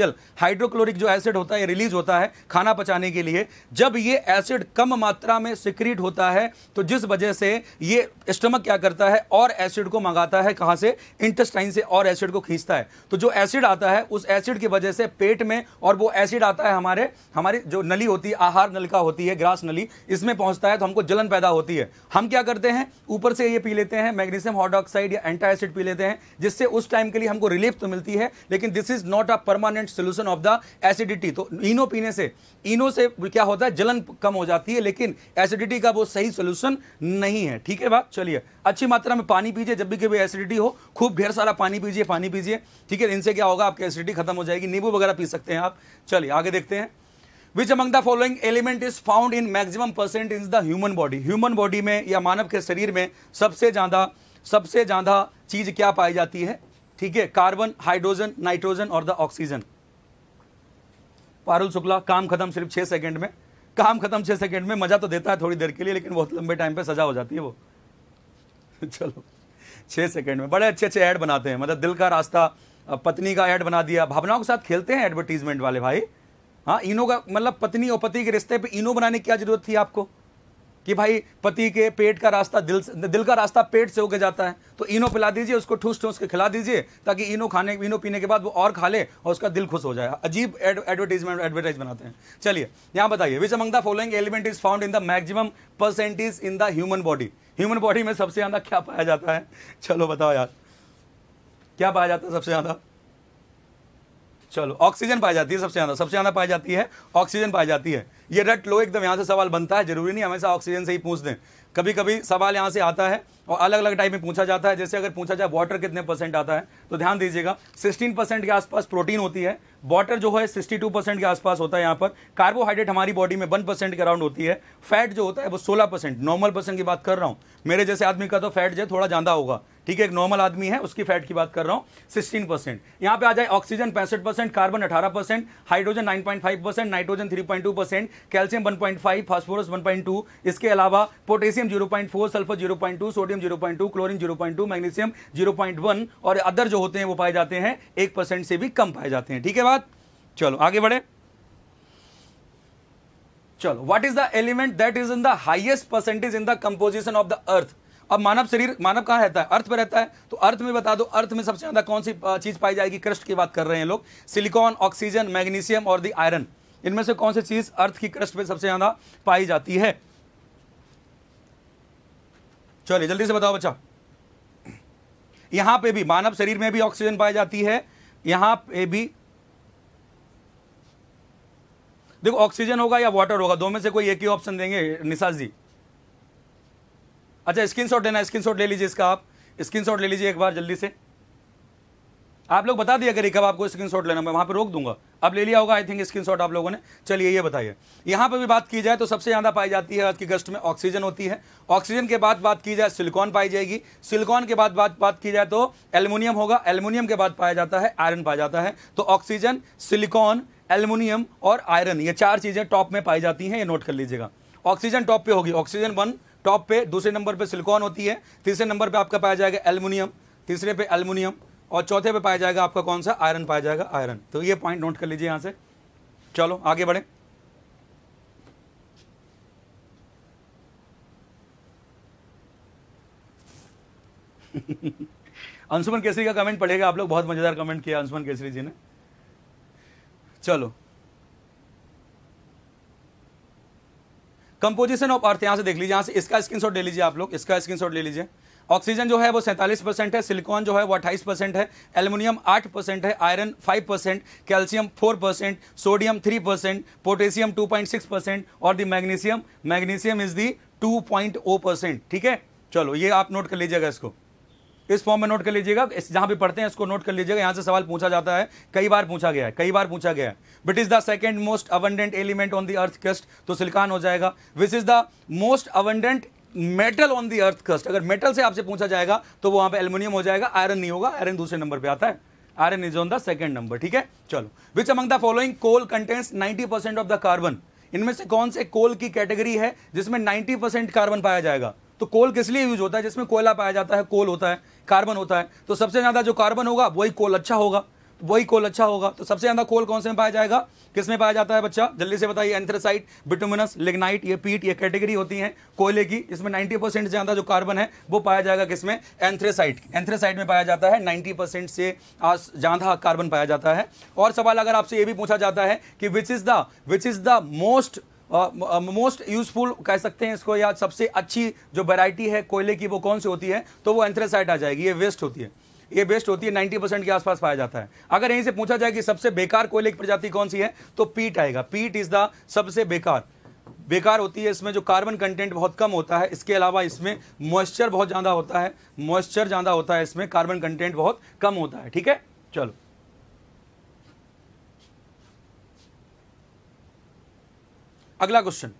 हाइड्रोक्लोरिक जो एसिड होता है रिलीज होता है खाना पचाने के लिए जब ये एसिड कम मात्रा में सिक्रीट होता है तो जिस वजह से ये स्टमक क्या करता है और एसिड को मंगाता है कहाँ से इंटेस्टाइन से और एसिड को खींचता है तो जो एसिड आता है उस एसिड की वजह से पेट में और वो एसिड आता है हमारे हमारी जो नली होती है आहार नल नलिका होती है ग्रास नली इसमें पहुंचता है तो हमको जलन पैदा होती है हम क्या करते हैं ऊपर से ये पी लेते हैं मैग्नीशियम हॉडऑक्साइड या एंटा एसिड पी लेते हैं जिससे उस टाइम के लिए हमको रिलीफ तो मिलती है लेकिन this is not a permanent solution of the acidity तो इनो पीने से इनो से क्या होता है जलन कम हो जाती है लेकिन एसिडिटी का वो सही सोल्यूशन नहीं है ठीक है बात चलिए अच्छी मात्रा में पानी पीजिए जब भी कभी एसिडिटी हो खूब ढेर सारा पानी पीजिए पानी पीजिए ठीक है इनसे क्या होगा आपकी एसिडिटी खत्म हो जाएगी नींबू वगैरह पी सकते हैं आप चलिए आगे देखते हैं which among the following element is found in maximum percent in the human body human body में या मानव के शरीर में सबसे ज़्यादा सबसे ज़्यादा चीज़ क्या पाई जाती है ठीक है कार्बन हाइड्रोजन नाइट्रोजन और द ऑक्सीजन पारुल शुक्ला काम खत्म सिर्फ छह सेकंड में काम खत्म छह सेकंड में मज़ा तो देता है थोड़ी देर के लिए लेकिन बहुत लंबे टाइम पे सजा हो जाती है वो चलो छह सेकंड में बड़े अच्छे अच्छे ऐड बनाते हैं मतलब दिल का रास्ता पत्नी का ऐड बना दिया भावनाओं के साथ खेलते हैं एडवर्टीजमेंट वाले भाई हाँ इनो का मतलब पत्नी और पति के रिश्ते पे इनो बनाने की क्या जरूरत थी आपको कि भाई पति के पेट का रास्ता दिल से दिल का रास्ता पेट से होकर जाता है तो इनो पिला दीजिए उसको ठूस ठूस के खिला दीजिए ताकि इनो खाने इनो पीने के बाद वो और खा ले और उसका दिल खुश हो जाए अजीब एडवर्टीजमेंट एडवर्टाइज बनाते हैं चलिए यहाँ बताइए which among the following element is found in the maximum percentage in the human body human body में सबसे ज़्यादा क्या पाया जाता है चलो बताओ यार क्या पाया जाता है सबसे ज़्यादा चलो ऑक्सीजन पाई जाती है सबसे ज़्यादा सबसे ज़्यादा पाई जाती है ऑक्सीजन पाई जाती है ये रट लो एकदम यहाँ से सवाल बनता है जरूरी नहीं हमेशा ऑक्सीजन से ही पूछ दें कभी कभी सवाल यहाँ से आता है और अलग अलग टाइप में पूछा जाता है जैसे अगर पूछा जाए वाटर कितने परसेंट आता है तो ध्यान दीजिएगा 16 परसेंट के आसपास प्रोटीन होती है वाटर जो है 62 परसेंट के आसपास होता है यहाँ पर कार्बोहाइड्रेट हमारी बॉडी में वन परसेंट के अराउंड होती है फैट जो होता है वो सोलह परसेंट नॉर्मल परसेंट की बात कर रहा हूँ मेरे जैसे आदमी का तो फैट जो थोड़ा ज़्यादा होगा ठीक है एक नॉर्मल आदमी है उसकी फैट की बात कर रहा हूँ सिक्सटीन परसेंट यहाँ पे आ जाए ऑक्सीजन पैंसठ परसेंट कार्बन अठारह percent hydrogen nine point five percent nitrogen three point two percent calcium one point five phosphorus one point two इसके अलावा potassium zero point four sulphur zero point two sodium sodium 0.2 chlorine 0.2 magnesium 0.1 और other जो होते हैं वो पाए जाते हैं एक परसेंट से भी कम पाए जाते हैं ठीक है बात चलो आगे बढ़े चलो what is the element that is in the highest percentage in the composition of the earth अब मानव शरीर मानव कहां रहता है अर्थ पर रहता है तो अर्थ में बता दो अर्थ में सबसे ज़्यादा कौन सी चीज़ पाई जाएगी क्रस्ट की बात कर रहे हैं लोग सिलिकॉन ऑक्सीजन मैग्नीशियम और द आयरन इनमें से कौन सी चीज़ अर्थ की क्रस्ट पे सबसे ज़्यादा पाई जाती है चलिए जल्दी से बताओ बच्चा यहां पे भी मानव शरीर में भी ऑक्सीजन पाई जाती है यहां पे भी देखो ऑक्सीजन होगा या वाटर होगा दो में से कोई एक ही ऑप्शन देंगे निशाज जी अच्छा स्क्रीनशॉट लेना स्क्रीनशॉट ले लीजिए इसका आप स्क्रीनशॉट ले लीजिए एक बार जल्दी से आप लोग बता दिया करिए कब आपको स्क्रीन शॉट लेना मैं वहाँ पर रोक दूंगा अब ले लिया होगा आई थिंक शॉट आप लोगों ने चलिए ये बताइए यहाँ पर भी बात की जाए तो सबसे ज़्यादा पाई जाती है आज की गस्ट में ऑक्सीजन होती है ऑक्सीजन के बाद बात की जाए सिलिकॉन पाई जाएगी सिलिकॉन के बाद बात बात की जाए तो एलमिनियम होगा एलमिनियम के बाद पाया जाता है आयरन पाया जाता है तो ऑक्सीजन सिलिकॉन एलमिनियम और आयरन ये चार चीज़ें टॉप में पाई जाती हैं ये नोट कर लीजिएगा ऑक्सीजन टॉप पे होगी ऑक्सीजन वन टॉप पे दूसरे नंबर पे सिलिकॉन होती है तीसरे नंबर पे आपका पाया जाएगा एलमुनियम तीसरे पे एलमिनियम और चौथे पे पाया जाएगा आपका कौन सा आयरन पाया जाएगा आयरन तो ये पॉइंट नोट कर लीजिए यहां से चलो आगे बढ़े अंशुमन केसरी का कमेंट पढ़ेगा आप लोग बहुत मज़ेदार कमेंट किया अंशुमन केसरी जी ने चलो कंपोजिशन ऑफ अर्थ यहां से देख लीजिए यहां से इसका स्क्रीनशॉट ले लीजिए आप लोग इसका स्क्रीनशॉट ले लीजिए ऑक्सीजन जो है वो सैंतालीस परसेंट है सिलिकॉन जो है वो अट्ठाईस परसेंट है एल्यूमिनियम आठ परसेंट है iron five percent calcium four percent sodium three percent potassium two point six percent और the magnesium magnesium is the two point o percent ठीक है चलो ये आप नोट कर लीजिएगा इसको इस फॉर्म में नोट कर लीजिएगा जहां भी पढ़ते हैं इसको नोट कर लीजिएगा यहां से सवाल पूछा जाता है कई बार पूछा गया है कई बार पूछा गया है but is the second most abundant element on the earth crust तो सिलिकॉन हो जाएगा which is the most abundant metal on the earth crust अगर मेटल से आपसे पूछा जाएगा तो वो वहां पे एल्यूमिनियम हो जाएगा आयरन नहीं होगा आयरन दूसरे नंबर पे आता है iron is on the second number ठीक है चलो which among the following coal contents 90 percent of the carbon इनमें से कौन से कोल की कैटेगरी है जिसमें नाइनटी परसेंट कार्बन पाया जाएगा तो कोल किस लिए यूज होता है जिसमें कोयला पाया जाता है कोल होता है कार्बन होता है तो सबसे ज्यादा जो कार्बन होगा वही कोल अच्छा होगा वही कोल अच्छा होगा तो सबसे ज़्यादा कोल कौन से में पाया जाएगा किस में पाया जाता है बच्चा जल्दी से बताइए एंथ्रेसाइट बिटुमिनस लिग्नाइट ये पीट ये कैटेगरी होती है कोयले की इसमें 90 परसेंट ज़्यादा जो कार्बन है वो पाया जाएगा किसमें एंथ्रेसाइट एंथ्रेसाइट में पाया जाता है 90 परसेंट से ज़्यादा कार्बन पाया जाता है और सवाल अगर आपसे ये भी पूछा जाता है कि which is the which is the most most uh, useful कह सकते हैं इसको या सबसे अच्छी जो वैरायटी है कोयले की वो कौन सी होती है तो वो एंथ्रेसाइट आ जाएगी ये वेस्ट होती है ये बेस्ट होती है नाइन्टी परसेंट के आसपास पाया जाता है अगर यहीं से पूछा जाए कि सबसे बेकार कोयले की प्रजाति कौन सी है तो पीट आएगा पीट इज द सबसे बेकार बेकार होती है इसमें जो कार्बन कंटेंट बहुत कम होता है इसके अलावा इसमें मॉइस्चर बहुत ज़्यादा होता है मॉइस्चर ज़्यादा होता है इसमें कार्बन कंटेंट बहुत कम होता है ठीक है चलो अगला question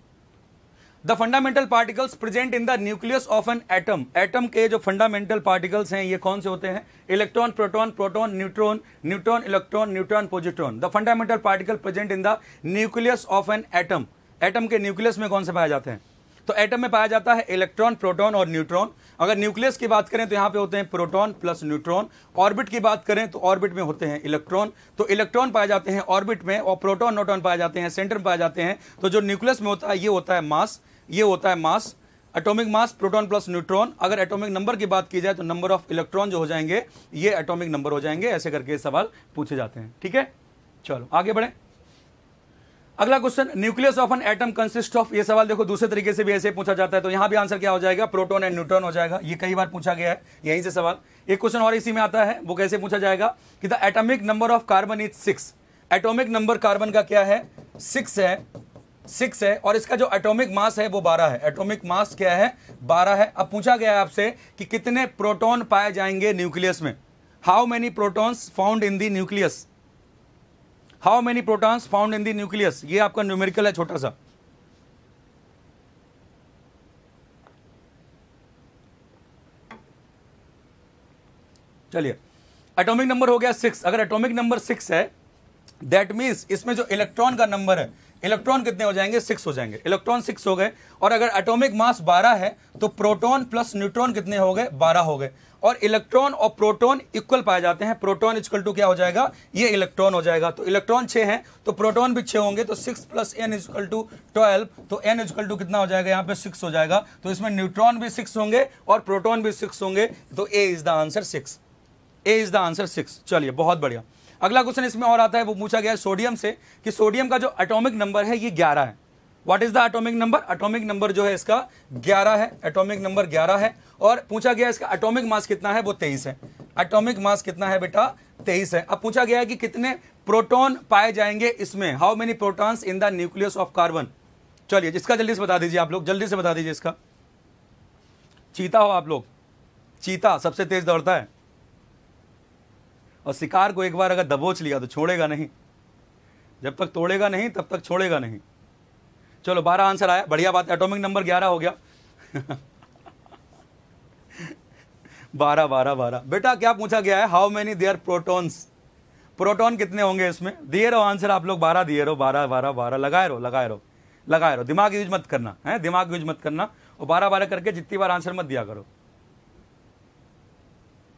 the fundamental particles present in the nucleus of an atom atom के जो फंडामेंटल पार्टिकल्स हैं ये कौन से होते हैं electron proton proton neutron neutron electron neutron positron the fundamental particle present in the nucleus of an atom atom के nucleus में कौन से पाए जाते हैं तो एटम में पाया जाता है इलेक्ट्रॉन प्रोटॉन और न्यूट्रॉन अगर न्यूक्लियस की बात करें तो यहाँ पे होते हैं प्रोटॉन प्लस न्यूट्रॉन ऑर्बिट की बात करें तो ऑर्बिट में होते हैं इलेक्ट्रॉन तो इलेक्ट्रॉन पाए जाते हैं ऑर्बिट में और प्रोटॉन नोटॉन पाए जाते हैं सेंटर में पाए जाते हैं तो जो न्यूक्लियस में होता है ये होता है मास ये होता है mass atomic mass proton plus neutron अगर एटॉमिक नंबर की बात की जाए तो नंबर ऑफ इलेक्ट्रॉन जो हो जाएंगे ये एटॉमिक नंबर हो जाएंगे ऐसे करके सवाल पूछे जाते हैं ठीक है चलो आगे बढ़े अगला question nucleus of an atom consist of ये सवाल देखो दूसरे तरीके से भी ऐसे पूछा जाता है तो यहां भी आंसर क्या हो जाएगा प्रोटॉन एंड न्यूट्रॉन हो जाएगा ये कई बार पूछा गया है यहीं से सवाल एक क्वेश्चन और इसी में आता है वो कैसे पूछा जाएगा कि the atomic number of carbon is six atomic number carbon का क्या है सिक्स है सिक्स है और इसका जो एटॉमिक मास है वो बारह है एटॉमिक मास क्या है बारह है अब पूछा गया है आपसे कि कितने प्रोटॉन पाए जाएंगे न्यूक्लियस में how many protons found in the nucleus how many protons found in the nucleus ये आपका न्यूमेरिकल है छोटा सा चलिए एटॉमिक नंबर हो गया सिक्स अगर एटॉमिक नंबर सिक्स है दैट मीन्स इसमें जो इलेक्ट्रॉन का नंबर है इलेक्ट्रॉन कितने हो जाएंगे सिक्स हो जाएंगे इलेक्ट्रॉन सिक्स हो गए और अगर एटॉमिक मास बारह है तो प्रोटॉन प्लस न्यूट्रॉन कितने हो गए बारह हो गए और इलेक्ट्रॉन और प्रोटॉन इक्वल पाए जाते हैं प्रोटॉन इक्वल टू क्या हो जाएगा ये इलेक्ट्रॉन हो जाएगा तो इलेक्ट्रॉन छः हैं तो प्रोटॉन भी छः होंगे तो six plus N equal to twelve तो एन इजकल टू कितना हो जाएगा यहाँ पे सिक्स हो जाएगा तो इसमें न्यूट्रॉन भी सिक्स होंगे और प्रोटॉन भी सिक्स होंगे तो A is the answer six A is the answer six चलिए बहुत बढ़िया अगला क्वेश्चन इसमें और आता है वो पूछा गया है सोडियम से कि सोडियम का जो अटोमिक नंबर है ये ग्यारह है what is the atomic number atomic number जो है इसका 11 है एटॉमिक नंबर 11 है और पूछा गया इसका अटोमिक मास कितना है वो 23 है अटोमिक मास कितना है बेटा 23 है अब पूछा गया है कि कितने प्रोटोन पाए जाएंगे इसमें how many protons in the nucleus of carbon चलिए जिसका जल्दी से बता दीजिए आप लोग जल्दी से बता दीजिए इसका चीता हो आप लोग चीता सबसे तेज दौड़ता है और शिकार को एक बार अगर दबोच लिया तो छोड़ेगा नहीं जब तक तोड़ेगा नहीं तब तक छोड़ेगा नहीं चलो बारह आंसर आया बढ़िया बात है एटोमिक नंबर ग्यारह हो गया बारह बारह बारह बेटा क्या पूछा गया है how many there protons proton कितने होंगे इसमें दिए रहो आंसर आप लोग बारह दिए रहो बारह बारह बारह लगाए रहो लगाए रहो लगाए रहो दिमाग यूज मत करना है दिमाग यूज मत करना और बारह बारह करके जितनी बार आंसर मत दिया करो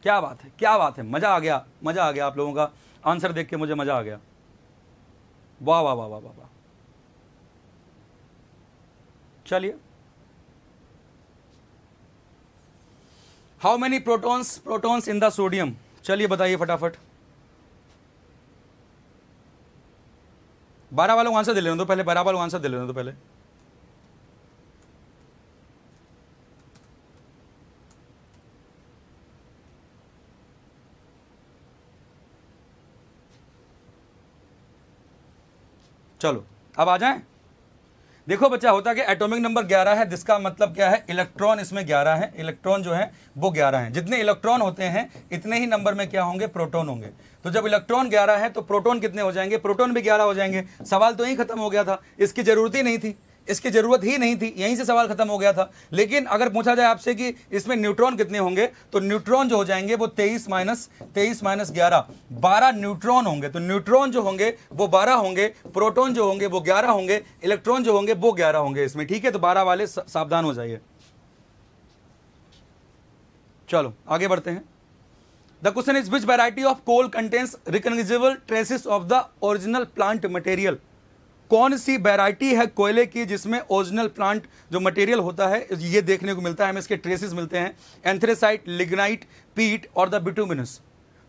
क्या बात है क्या बात है मज़ा आ गया मज़ा आ गया आप लोगों का आंसर देख के मुझे मज़ा आ गया वाह वाह वाह वाह वाह वाह चलिए how many protons protons in the sodium चलिए बताइए फटाफट बारह वालों को आंसर दे ले रहे हो तो पहले बारह वालों को आंसर दे ले रहे हो तो पहले चलो अब आ जाएं देखो बच्चा होता है कि एटॉमिक नंबर 11 है जिसका मतलब क्या है इलेक्ट्रॉन इसमें 11 है इलेक्ट्रॉन जो है वो 11 है जितने इलेक्ट्रॉन होते हैं इतने ही नंबर में क्या होंगे प्रोटॉन होंगे तो जब इलेक्ट्रॉन 11 है तो प्रोटॉन कितने हो जाएंगे प्रोटॉन भी 11 हो जाएंगे सवाल तो यही खत्म हो गया था इसकी जरूरत ही नहीं थी इसकी ज़रूरत ही नहीं थी यहीं से सवाल खत्म हो गया था लेकिन अगर पूछा जाए आपसे कि इसमें न्यूट्रॉन कितने होंगे तो न्यूट्रॉन जो हो जाएंगे वो तेईस माइनस तेईस माइनस ग्यारह बारह न्यूट्रॉन होंगे तो न्यूट्रॉन जो होंगे वो बारह होंगे प्रोटोन जो होंगे वो ग्यारह होंगे इलेक्ट्रॉन जो होंगे वो ग्यारह होंगे इसमें ठीक है तो बारह वाले सावधान हो जाइए चलो आगे बढ़ते हैं the question is which variety of coal contents recognizable traces of the original plant material कौन सी वैरायटी है कोयले की जिसमें ओरिजिनल प्लांट जो मटेरियल होता है ये देखने को मिलता है हमें इसके ट्रेसेस मिलते हैं एंथ्रेसाइट लिग्नाइट पीट और द बिटूमिनस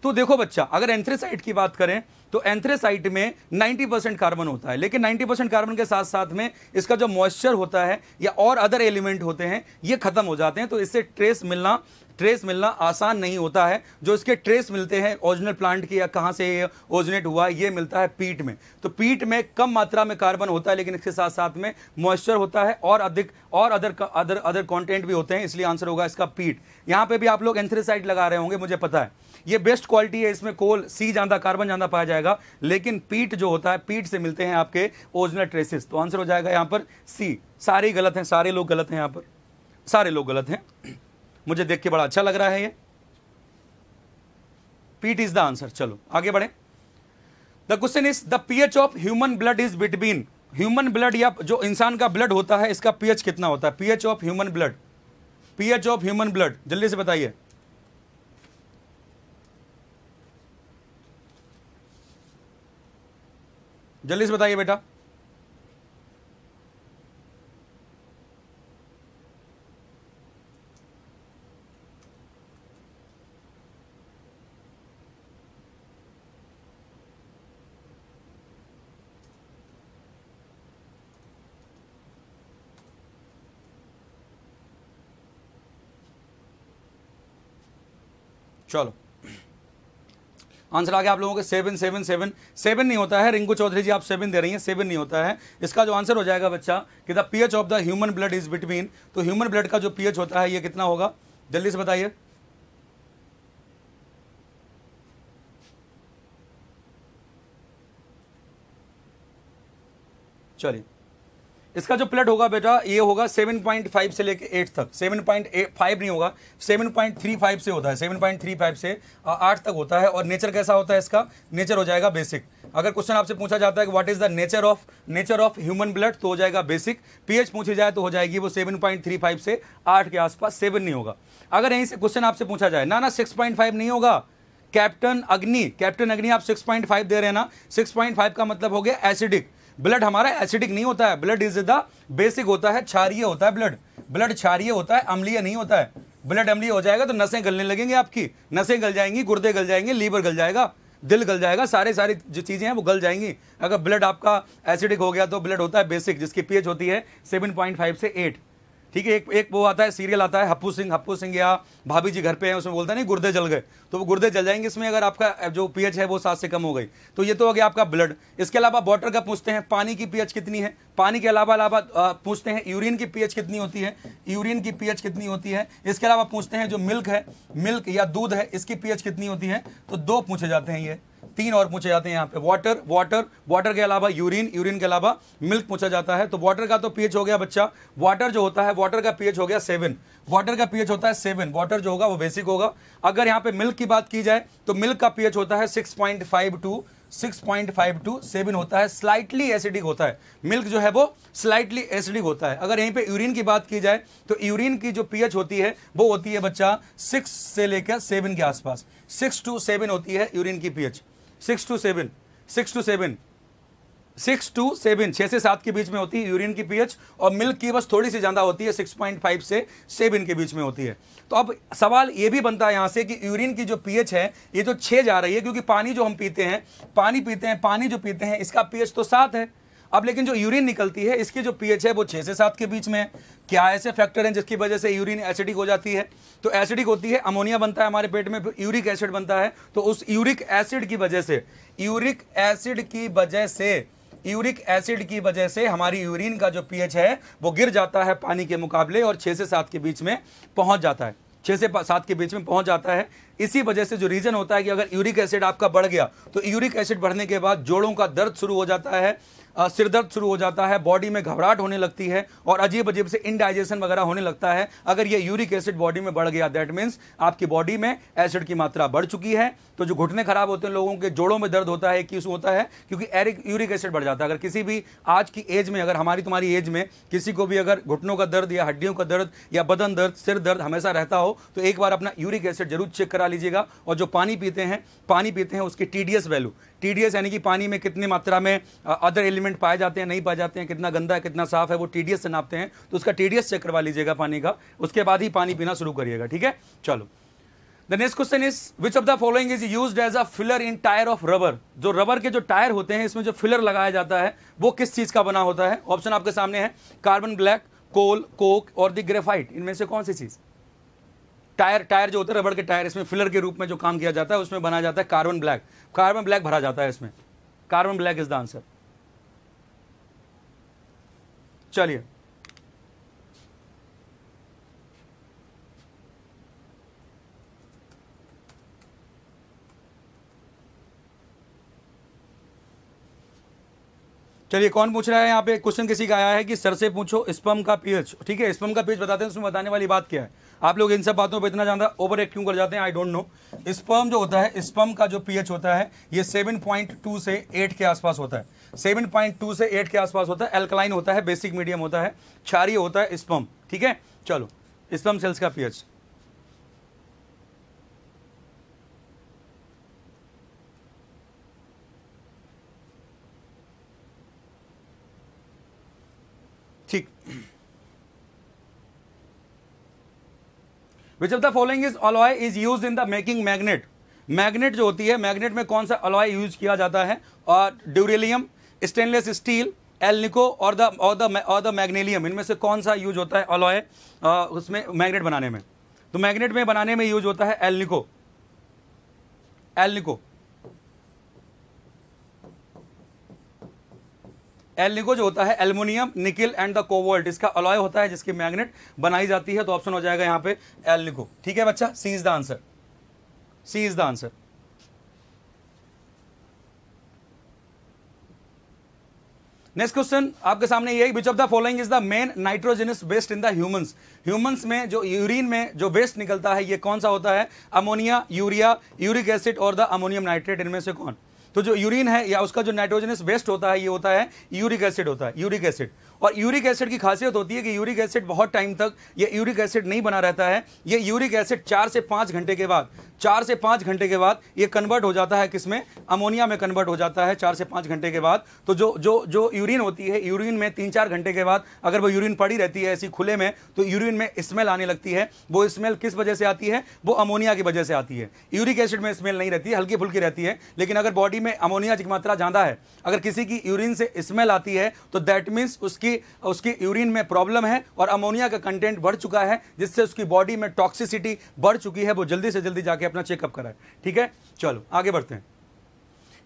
तो देखो बच्चा अगर एंथ्रेसाइट की बात करें तो एंथ्रेसाइट में 90 परसेंट कार्बन होता है लेकिन 90 परसेंट कार्बन के साथ साथ में इसका जो मॉइस्चर होता है या और अदर एलिमेंट होते हैं ये खत्म हो जाते हैं तो इससे ट्रेस मिलना ट्रेस मिलना आसान नहीं होता है जो इसके ट्रेस मिलते हैं ओरिजिनल प्लांट की या कहाँ से ये ओरिजिनेट हुआ ये मिलता है पीट में तो पीट में कम मात्रा में कार्बन होता है लेकिन इसके साथ साथ में मॉइस्चर होता है और अधिक और अदर अदर अदर कंटेंट भी होते हैं इसलिए आंसर होगा इसका पीट यहाँ पे भी आप लोग एंथ्रेसाइड लगा रहे होंगे मुझे पता है ये बेस्ट क्वालिटी है इसमें कोल सी ज़्यादा कार्बन ज़्यादा पाया जाएगा जाएगा लेकिन पीट जो होता है पीट से मिलते हैं आपके ओरिजिनल ट्रेसिस तो आंसर हो जाएगा यहाँ पर सी सारे गलत हैं सारे लोग गलत हैं यहाँ पर सारे लोग गलत हैं मुझे देख के बड़ा अच्छा लग रहा है ये पीट इज द आंसर चलो आगे बढ़े the question is the pH of human blood is between human blood या जो इंसान का ब्लड होता है इसका पीएच कितना होता है pH of human blood pH of human blood जल्दी से बताइए जल्दी से बताइए बेटा चलो आंसर आ गया आप लोगों के सेवन सेवन सेवन सेवन नहीं होता है रिंकू चौधरी जी आप सेवन दे रही हैं सेवन नहीं होता है इसका जो आंसर हो जाएगा बच्चा कि the pH of the human blood is between तो ह्यूमन ब्लड का जो पीएच होता है ये कितना होगा जल्दी से बताइए चलिए इसका जो प्लेट होगा बेटा ये होगा 7.5 से लेके 8 तक 7.5 नहीं होगा 7.35 से होता है 7.35 से 8 तक होता है और नेचर कैसा होता है इसका नेचर हो जाएगा बेसिक अगर क्वेश्चन आपसे पूछा जाता है कि what is the nature of nature of human blood तो हो जाएगा बेसिक पीएच पूछी जाए तो हो जाएगी वो 7.35 से 8 के आसपास सेवन नहीं होगा अगर यहीं से क्वेश्चन आपसे पूछा जाए ना ना सिक्स नहीं होगा कैप्टन अग्नि कैप्टन अग्नि आप 6.5 दे रहे हैं ना 6.5 का मतलब हो गया एसिडिक ब्लड हमारा एसिडिक नहीं होता है ब्लड इज द बेसिक होता है क्षारिय होता है ब्लड ब्लड क्षारिय होता है अम्लीय नहीं होता है ब्लड अम्लीय हो जाएगा तो नसें गलने लगेंगे आपकी नसें गल जाएंगी गुर्दे गल जाएंगे लीवर गल जाएगा दिल गल जाएगा सारे सारी जो चीज़ें हैं वो गल जाएंगी अगर ब्लड आपका एसिडिक हो गया तो ब्लड होता है बेसिक जिसकी पीएच होती है सेवन पॉइंट फाइव से एट ठीक है एक एक वो आता है सीरियल आता है हप्पू सिंह हप्पू सिंह या भाभी जी घर पे हैं उसमें बोलता है नहीं गुर्दे जल गए तो वो गुर्दे जल जाएंगे इसमें अगर आपका जो पीएच है वो सात से कम हो गई तो ये तो हो गया आपका ब्लड इसके अलावा वाटर का पूछते हैं पानी की पीएच कितनी है पानी के अलावा अलावा पूछते हैं यूरिन की पीएच कितनी होती है यूरिन की पीएच कितनी होती है इसके अलावा पूछते हैं जो मिल्क है मिल्क या दूध है इसकी पीएच कितनी होती है तो दो पूछे जाते हैं ये तीन और पूछे जाते हैं यहाँ पे वाटर वाटर वाटर के अलावा यूरिन यूरिन के अलावा मिल्क पूछा जाता है तो वाटर का तो पीएच हो गया बच्चा वाटर जो होता है वाटर का पीएच हो गया सेवन वाटर का पीएच होता है सेवन वाटर जो होगा वो बेसिक होगा अगर यहाँ पे मिल्क की बात की जाए तो मिल्क का पीएच होता है six point five two six point five two seven होता है स्लाइटली एसिडिक होता है मिल्क जो है वो स्लाइटली एसिडिक होता है अगर यहीं पे यूरिन की बात की जाए तो यूरिन की जो पीएच होती है वो होती है बच्चा सिक्स से लेकर सेवन के आसपास सिक्स टू सेवन होती है यूरिन की pH six two seven six two seven six two seven छः से सात के बीच में होती है यूरिन की पीएच और मिल्क की बस थोड़ी सी ज़्यादा होती है सिक्स पॉइंट फाइव से सेवन के बीच में होती है तो अब सवाल ये भी बनता है यहाँ से कि यूरिन की जो पीएच है ये तो छः जा रही है क्योंकि पानी जो हम पीते हैं पानी पीते हैं पानी जो पीते हैं इसका पीएच तो सात है अब लेकिन जो यूरिन निकलती है इसकी जो पीएच है वो छः से सात के बीच में है क्या ऐसे फैक्टर हैं जिसकी वजह से यूरिन एसिडिक हो जाती है तो एसिडिक होती है अमोनिया बनता है हमारे पेट में यूरिक एसिड बनता है तो उस यूरिक एसिड की वजह से यूरिक एसिड की वजह से यूरिक एसिड की वजह से हमारी यूरिन का जो पीएच है वो गिर जाता है पानी के मुकाबले और छः से सात के बीच में पहुँच जाता है छः से सात के बीच में पहुँच जाता है इसी वजह से जो रीज़न होता है कि अगर यूरिक एसिड आपका बढ़ गया तो यूरिक एसिड बढ़ने के बाद जोड़ों का दर्द शुरू हो जाता है सिर दर्द शुरू हो जाता है बॉडी में घबराहट होने लगती है और अजीब अजीब से इनडाइजेशन वगैरह होने लगता है अगर ये यूरिक एसिड बॉडी में बढ़ गया दैट मीन्स आपकी बॉडी में एसिड की मात्रा बढ़ चुकी है तो जो घुटने खराब होते हैं लोगों के जोड़ों में दर्द होता है क्यों होता है क्योंकि एरिक यूरिक एसिड बढ़ जाता है अगर किसी भी आज की एज में अगर हमारी तुम्हारी एज में किसी को भी अगर घुटनों का दर्द या हड्डियों का दर्द या बदन दर्द सिर दर्द हमेशा रहता हो तो एक बार अपना यूरिक एसिड जरूर चेक करा लगा लीजिएगा और जो पानी पीते हैं पानी पीते हैं उसकी टी वैल्यू टी यानी कि पानी में कितनी मात्रा में अदर एलिमेंट पाए जाते हैं नहीं पाए जाते हैं कितना गंदा है कितना साफ है वो टी से नापते हैं तो उसका टी चेक करवा लीजिएगा पानी का उसके बाद ही पानी पीना शुरू करिएगा ठीक है चलो the next question is which of the following is use as a filler in tyre of rubber जो रबर के जो टायर होते हैं इसमें जो फिलर लगाया जाता है वो किस चीज का बना होता है ऑप्शन आपके सामने है कार्बन ब्लैक कोल कोक और द ग्रेफाइट इनमें से कौन सी चीज़ टायर टायर जो होते हैं रबड़ के टायर इसमें फिलर के रूप में जो काम किया जाता है उसमें बनाया जाता है कार्बन ब्लैक कार्बन ब्लैक भरा जाता है इसमें carbon black is the answer चलिए चलिए कौन पूछ रहा है यहाँ पे क्वेश्चन किसी का आया है कि सर से पूछो स्पम का पीएच ठीक है स्पम का पीएच बताते हैं उसमें बताने वाली बात क्या है आप लोग इन सब बातों पर इतना ज़्यादा ओवर एक क्यों कर जाते हैं आई डोंट नो स्पर्म जो होता है स्पर्म का जो पीएच होता है ये 7.2 से 8 के आसपास होता है 7.2 से 8 के आसपास होता है एल्कलाइन होता है बेसिक मीडियम होता है क्षारीय होता है स्पर्म ठीक है चलो स्पर्म सेल्स का पीएच ठीक which of the following is alloy is use in the making magnet magnet जो होती है मैग्नेट में कौन सा अलॉय यूज किया जाता है uh, और ड्यूरेलियम स्टेनलेस स्टील एलनिको और द और द और द मैग्नेलियम इनमें से कौन सा यूज होता है अलॉय uh, उसमें मैग्नेट बनाने में तो मैग्नेट में बनाने में यूज होता है एलनिको एलनिको एल जो होता है aluminium nickel and the cobalt इसका अलॉय होता है जिसकी मैग्नेट बनाई जाती है तो ऑप्शन हो जाएगा यहाँ पे एल ठीक है बच्चा C is the answer C is the answer next question आपके सामने ये which of the following is the main nitrogenous waste in the humans humans में जो यूरिन में जो वेस्ट निकलता है ये कौन सा होता है अमोनिया यूरिया यूरिक एसिड और द अमोनियम नाइट्रेट इनमें से कौन तो जो यूरिन है या उसका जो नाइट्रोजनस वेस्ट होता है ये होता है यूरिक एसिड होता है यूरिक एसिड और यूरिक एसिड की खासियत होती है कि यूरिक एसिड बहुत टाइम तक ये यूरिक एसिड नहीं बना रहता है ये यूरिक एसिड चार से पाँच घंटे के बाद चार से पाँच घंटे के बाद ये कन्वर्ट हो जाता है किसमें अमोनिया में कन्वर्ट हो जाता है चार से पाँच घंटे के बाद तो जो जो जो यूरिन होती है यूरिन में तीन चार घंटे के बाद अगर वो यूरिन पड़ी रहती है ऐसी खुले में तो यूरिन में स्मेल आने लगती है वो स्मेल किस वजह से आती है वो अमोनिया की वजह से आती है यूरिक एसिड में स्मेल नहीं रहती है हल्की फुल्की रहती है लेकिन अगर बॉडी में अमोनिया की मात्रा ज़्यादा है अगर किसी की यूरिन से स्मेल आती है तो दैट मीन्स उसकी कि उसकी यूरिन में प्रॉब्लम है और अमोनिया का कंटेंट बढ़ चुका है जिससे उसकी बॉडी में टॉक्सिसिटी बढ़ चुकी है वो जल्दी से जल्दी जाके अपना चेकअप कराए ठीक है चलो आगे बढ़ते हैं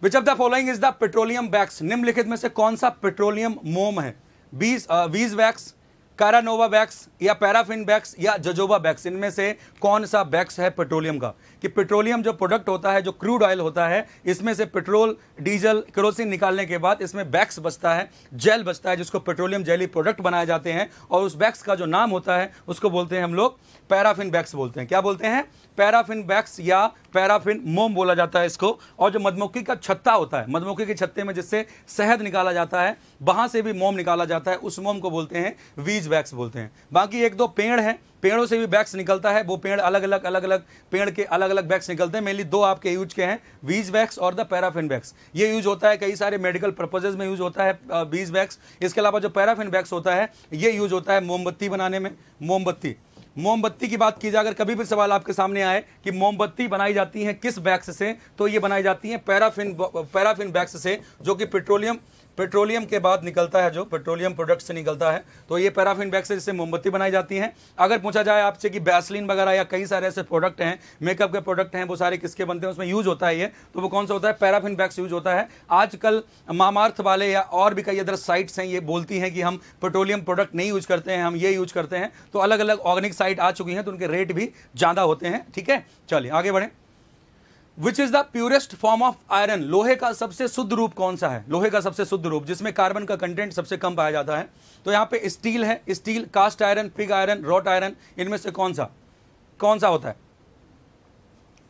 which of the following is the petroleum wax निम्नलिखित में से कौन सा पेट्रोलियम मोम है bees beeswax carnauba wax या पैराफिन बैक्स या जजोबा बैक्स इनमें से कौन सा बैक्स है पेट्रोलियम का कि पेट्रोलियम जो प्रोडक्ट होता है जो क्रूड ऑयल होता है इसमें से पेट्रोल डीजल क्रोसिन निकालने के बाद इसमें बैक्स बचता है जेल बचता है जिसको पेट्रोलियम जेली प्रोडक्ट बनाए जाते हैं और उस बैक्स का जो नाम होता है उसको बोलते हैं हम लोग पैराफिन बैक्स बोलते हैं क्या बोलते हैं पैराफिन बैक्स या पैराफिन मोम बोला जाता है इसको और जो मधुमक्खी का छत्ता होता है मधुमक्खी के छत्ते में जिससे शहद निकाला जाता है वहाँ से भी मोम निकाला जाता है उस मोम को बोलते हैं वीज वैक्स बोलते हैं बाकी एक दो पेड़ हैं पेड़ों से भी वैक्स निकलता है वो पेड़ अलग अलग अलग अलग पेड़ के अलग अलग वैक्स निकलते हैं मेनली दो आपके यूज के हैं वीज वैक्स और द पैराफिन वैक्स ये यूज होता है कई सारे मेडिकल पर्पजेज में यूज होता है वीज वैक्स इसके अलावा जो पैराफिन वैक्स होता है ये यूज होता है मोमबत्ती बनाने में मोमबत्ती मोमबत्ती की बात की जाए अगर कभी भी सवाल आपके सामने आए कि मोमबत्ती बनाई जाती है किस बैक्स से तो ये बनाई जाती है पैराफिन पैराफिन बैक्स से जो कि पेट्रोलियम पेट्रोलियम के बाद निकलता है जो पेट्रोलियम प्रोडक्ट से निकलता है तो ये पैराफिन बैग से जिससे मोमबत्ती बनाई जाती है अगर पूछा जाए आपसे कि बैसलिन वगैरह या कई सारे ऐसे प्रोडक्ट हैं मेकअप के प्रोडक्ट हैं वो सारे किसके बनते हैं उसमें यूज होता है ये तो वो कौन सा होता है पैराफिन बैग्स यूज होता है आजकल मामार्थ वाले या और भी कई अदर साइट्स हैं ये बोलती हैं कि हम पेट्रोलियम प्रोडक्ट नहीं यूज करते हैं हम ये यूज करते हैं तो अलग अलग ऑर्गेनिक साइट आ चुकी हैं तो उनके रेट भी ज़्यादा होते हैं ठीक है चलिए आगे बढ़ें which is the purest form of iron लोहे का सबसे शुद्ध रूप कौन सा है लोहे का सबसे शुद्ध रूप जिसमें कार्बन का कंटेंट सबसे कम पाया जाता है तो यहाँ पे स्टील है steel cast iron pig iron wrought iron इनमें से कौन सा कौन सा होता है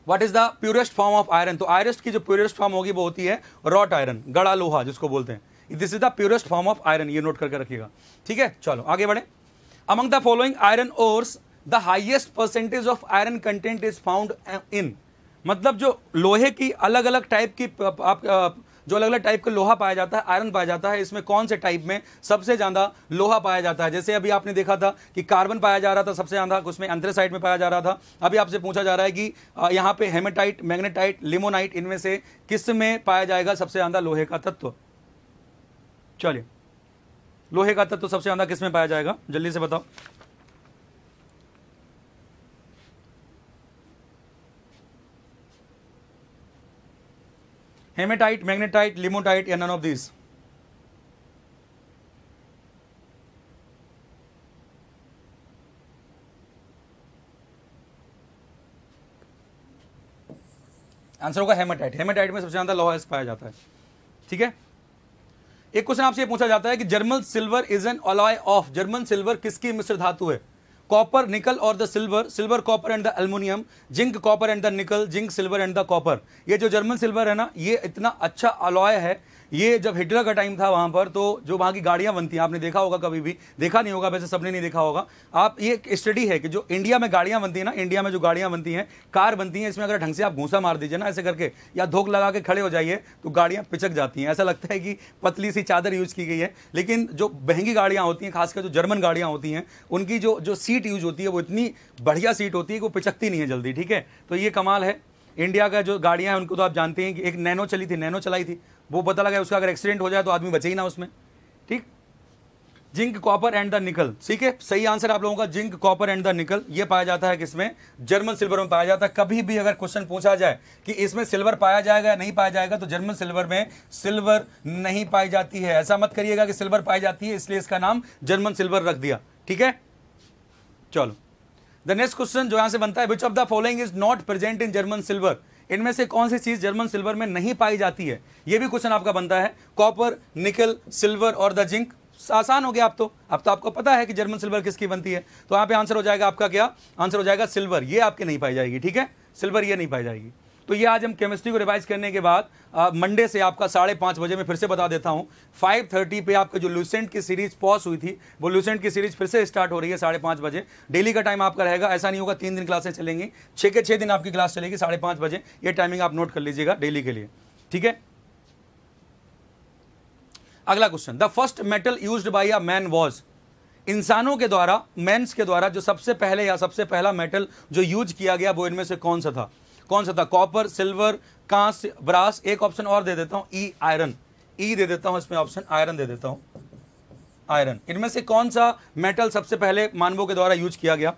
what is the purest form of iron तो आयरस्ट की जो प्योरेस्ट फॉर्म होगी वो होती है रॉट आयरन गड़ा लोहा जिसको बोलते हैं this is the purest form of iron ये नोट करके रखिएगा ठीक है चलो आगे बढ़े among the following iron ores the highest percentage of iron content is found in मतलब जो लोहे की अलग अलग टाइप की आप जो अलग अलग टाइप का लोहा पाया जाता है आयरन पाया जाता है इसमें कौन से टाइप में सबसे ज़्यादा लोहा पाया जाता है जैसे अभी आपने देखा था कि कार्बन पाया जा रहा था सबसे ज़्यादा उसमें अंतरेसाइड में पाया जा रहा था अभी आपसे पूछा जा रहा है कि यहाँ पे हेमेटाइट मैग्नेटाइट लिमोनाइट इनमें से किस में पाया जाएगा सबसे ज़्यादा लोहे का तत्व चलिए लोहे का तत्व सबसे ज़्यादा किस में पाया जाएगा जल्दी से बताओ hematite, magnetite, limonite yeah, none of these. Answer होगा हेमाटाइट हेमाटाइट में सबसे ज्यादा लोहास पाया जाता है ठीक है एक क्वेश्चन आपसे पूछा जाता है कि German silver is an alloy of German silver किसकी मिश्र धातु है कॉपर निकल और the silver silver copper and the aluminium zinc copper and the nickel zinc silver and the copper ये जो जर्मन सिल्वर है ना ये इतना अच्छा अलॉय है ये जब हिटलर का टाइम था वहाँ पर तो जो वहाँ की गाड़ियाँ बनती हैं आपने देखा होगा कभी भी देखा नहीं होगा वैसे सबने नहीं देखा होगा आप ये एक स्टडी है कि जो इंडिया में गाड़ियाँ बनती हैं ना इंडिया में जो गाड़ियाँ बनती हैं कार बनती हैं इसमें अगर ढंग से आप घूसा मार दीजिए ना ऐसे करके या धोख लगा के खड़े हो जाइए तो गाड़ियाँ पिचक जाती हैं ऐसा लगता है कि पतली सी चादर यूज़ की गई है लेकिन जो महंगी गाड़ियाँ होती हैं खासकर जो जर्मन गाड़ियाँ होती हैं उनकी जो जो सीट यूज होती है वो इतनी बढ़िया सीट होती है कि वो पिचकती नहीं है जल्दी ठीक है तो ये कमाल है इंडिया का जो गाड़ियाँ हैं उनको तो आप जानते हैं कि एक नैनो चली थी नैनो चलाई थी वो पता लगा उसका अगर एक्सीडेंट हो जाए तो आदमी बचे ही ना उसमें ठीक जिंक कॉपर एंड द निकल ठीक है सही आंसर आप लोगों का जिंक कॉपर एंड द निकल ये पाया जाता है किसमें जर्मन सिल्वर में पाया जाता है कभी भी अगर क्वेश्चन पूछा जाए कि इसमें सिल्वर पाया जाएगा या नहीं पाया जाएगा तो जर्मन सिल्वर में सिल्वर नहीं पाई जाती है ऐसा मत करिएगा कि सिल्वर पाई जाती है इसलिए इसका नाम जर्मन सिल्वर रख दिया ठीक है चलो द नेक्स्ट क्वेश्चन जो यहां से बनता है which of the following is not present in German silver इनमें से कौन सी चीज जर्मन सिल्वर में नहीं पाई जाती है यह भी क्वेश्चन आपका बनता है कॉपर निकल सिल्वर और द जिंक आसान हो गया आप तो अब तो आपको पता है कि जर्मन सिल्वर किसकी बनती है तो यहां पे आंसर हो जाएगा आपका क्या आंसर हो जाएगा सिल्वर ये आपके नहीं पाई जाएगी ठीक है सिल्वर ये नहीं पाई जाएगी तो ये आज हम केमिस्ट्री को रिवाइज करने के बाद मंडे से आपका साढ़े पाँच बजे में फिर से बता देता हूँ फाइव थर्टी पे आपका जो लूसेंट की सीरीज पॉज हुई थी वो लूसेंट की सीरीज फिर से स्टार्ट हो रही है साढ़े पाँच बजे डेली का टाइम आपका रहेगा ऐसा नहीं होगा तीन दिन क्लासें चलेंगी छः के छः दिन आपकी क्लास चलेगी साढ़े पाँच बजे ये टाइमिंग आप नोट कर लीजिएगा डेली के लिए ठीक है अगला question the first metal use by a man was इंसानों के द्वारा मैंस के द्वारा जो सबसे पहले या सबसे पहला मेटल जो यूज किया गया वो इनमें से कौन सा था कौन सा था कॉपर सिल्वर कांस ब्रास एक ऑप्शन और दे देता हूं ई आयरन ई दे देता हूं इसमें ऑप्शन आयरन दे देता हूं आयरन इनमें से कौन सा मेटल सबसे पहले मानवों के द्वारा यूज किया गया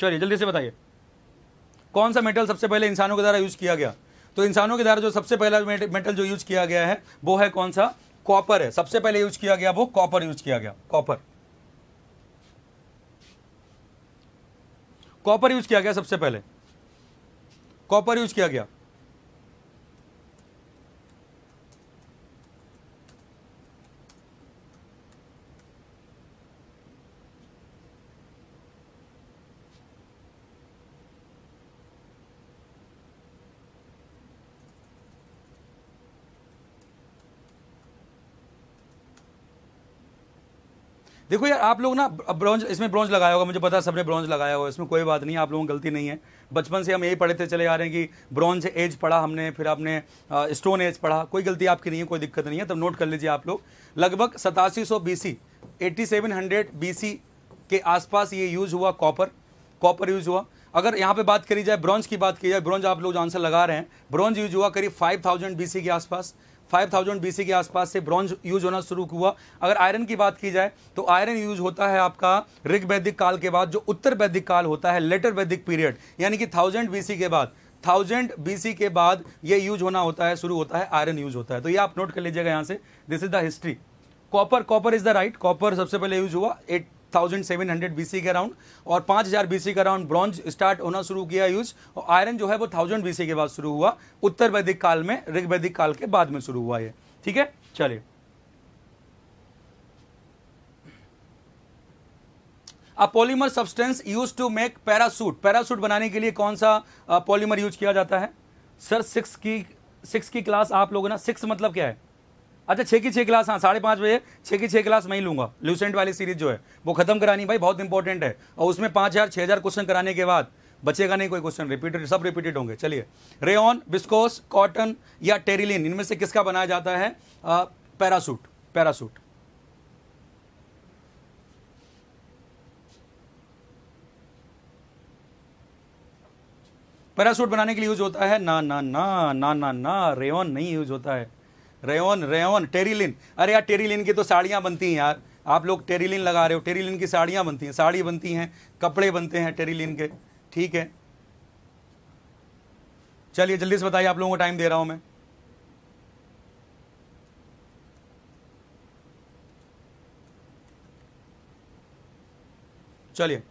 चलिए जल्दी से बताइए कौन सा मेटल सबसे पहले इंसानों के द्वारा यूज किया गया तो इंसानों के द्वारा जो सबसे पहला मेटल जो यूज किया गया है वो है कौन सा कॉपर है सबसे पहले यूज किया गया वो कॉपर यूज किया गया कॉपर कॉपर यूज किया गया सबसे पहले कॉपर यूज किया गया देखो यार आप लोग ना ब्रॉन्ज इसमें ब्रॉन्ज लगाया होगा मुझे पता सबने ब्रॉन्ज लगाया होगा इसमें कोई बात नहीं आप लोगों की गलती नहीं है बचपन से हम यही पढ़े थे चले आ रहे हैं कि ब्रॉन्ज एज पढ़ा हमने फिर आपने स्टोन एज पढ़ा कोई गलती आपकी नहीं है कोई दिक्कत नहीं है तब नोट कर लीजिए आप लोग लगभग सतासी सौ B C eighty seven hundred B C के आसपास ये यूज़ हुआ कॉपर कॉपर यूज़ हुआ अगर यहाँ पे बात करी जाए ब्रॉन्ज की बात की जाए ब्रॉन्ज आप लोग जो आंसर लगा रहे हैं ब्रॉन्ज यूज हुआ करीब 5000 बीसी के आसपास 5000 बीसी के आसपास से ब्रॉन्ज यूज होना शुरू हुआ अगर आयरन की बात की जाए तो आयरन यूज होता है आपका ऋग वैदिक काल के बाद जो उत्तर वैदिक काल होता है लेटर वैदिक पीरियड यानी कि थाउजेंड बीसी के बाद थाउजेंड बीसी के बाद ये यूज होना होता है शुरू होता है आयरन यूज होता है तो ये आप नोट कर लीजिएगा यहाँ से this is the history copper copper is the right copper सबसे पहले यूज हुआ eight thousand seven hundred B C के अराउंड और पाँच हज़ार बी सी के अराउंड ब्रॉन्ज स्टार्ट होना शुरू किया यूज और आयरन जो है वो थाउजेंड बी सी के बाद शुरू हुआ उत्तर वैदिक काल में ऋग वैदिक काल के बाद में शुरू हुआ ये ठीक है चलिए a polymer substance use to make parachute parachute बनाने के लिए कौन सा पॉलीमर यूज किया जाता है सर सिक्स की सिक्स की क्लास आप लोगों ना सिक्स मतलब क्या है अच्छा छः की छः क्लास हाँ साढ़े पाँच बजे छः की छः क्लास मैं ही लूँगा लूसेंट वाली सीरीज जो है वो खत्म करानी भाई बहुत इंपॉर्टेंट है और उसमें पाँच हज़ार छः हज़ार क्वेश्चन कराने के बाद बचेगा नहीं कोई क्वेश्चन रिपीटेड सब रिपीटेड होंगे चलिए रेन बिस्कोस कॉटन या टेरिलिन इनमें से किसका बनाया जाता है पैरासूट पैरासूट पैरासूट बनाने के लिए यूज होता है ना ना ना ना ना ना रेन नहीं यूज होता है रेवन रेवन टेरीलिन अरे यार टेरीलिन की तो साड़ियाँ बनती हैं यार आप लोग टेरीलिन लगा रहे हो टेरीलिन की साड़ियाँ बनती हैं साड़ी बनती हैं कपड़े बनते हैं टेरीलिन के ठीक है चलिए जल्दी से बताइए आप लोगों को टाइम दे रहा हूँ मैं चलिए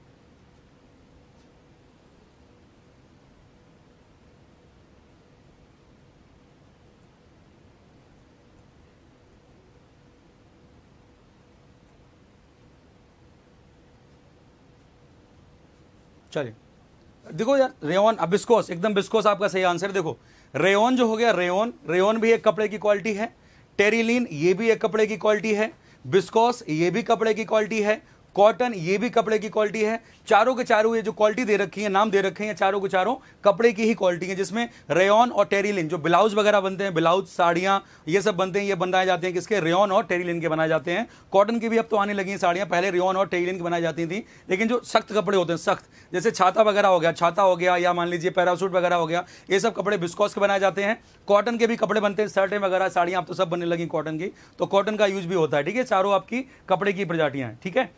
चलिए देखो यार रेओन अब बिस्कोस एकदम बिस्कोस आपका सही आंसर देखो रेओन जो हो गया रेओन रेओन भी एक कपड़े की क्वालिटी है टेरिलीन ये भी एक कपड़े की क्वालिटी है बिस्कोस ये भी कपड़े की क्वालिटी है कॉटन ये भी कपड़े की क्वालिटी है चारों के चारों ये जो क्वालिटी दे रखी है नाम दे रखे हैं चारों के चारों कपड़े की ही क्वालिटी है जिसमें रेयन और टेरिलिन जो ब्लाउज वगैरह बनते हैं ब्लाउज साड़ियाँ ये सब बनते हैं ये बनाए जाते हैं किसके रेयन और टेरिलिन के बनाए जाते हैं कॉटन की भी अब तो आने लगी हैं साड़ियाँ पहले रेयन और टेरिलिन की बनाई जाती थी लेकिन जो सख्त कपड़े होते हैं सख्त जैसे छाता वगैरह हो गया छाता हो गया या मान लीजिए पैरासूट वगैरह हो गया ये सब कपड़े बिस्कॉस के बनाए जाते हैं कॉटन के भी कपड़े बनते हैं शर्टें वगैरह साड़ियाँ आप तो सब बनने लगी कॉटन की तो कॉटन का यूज भी होता है ठीक है चारों आपकी कपड़े की प्रजातियाँ हैं ठीक है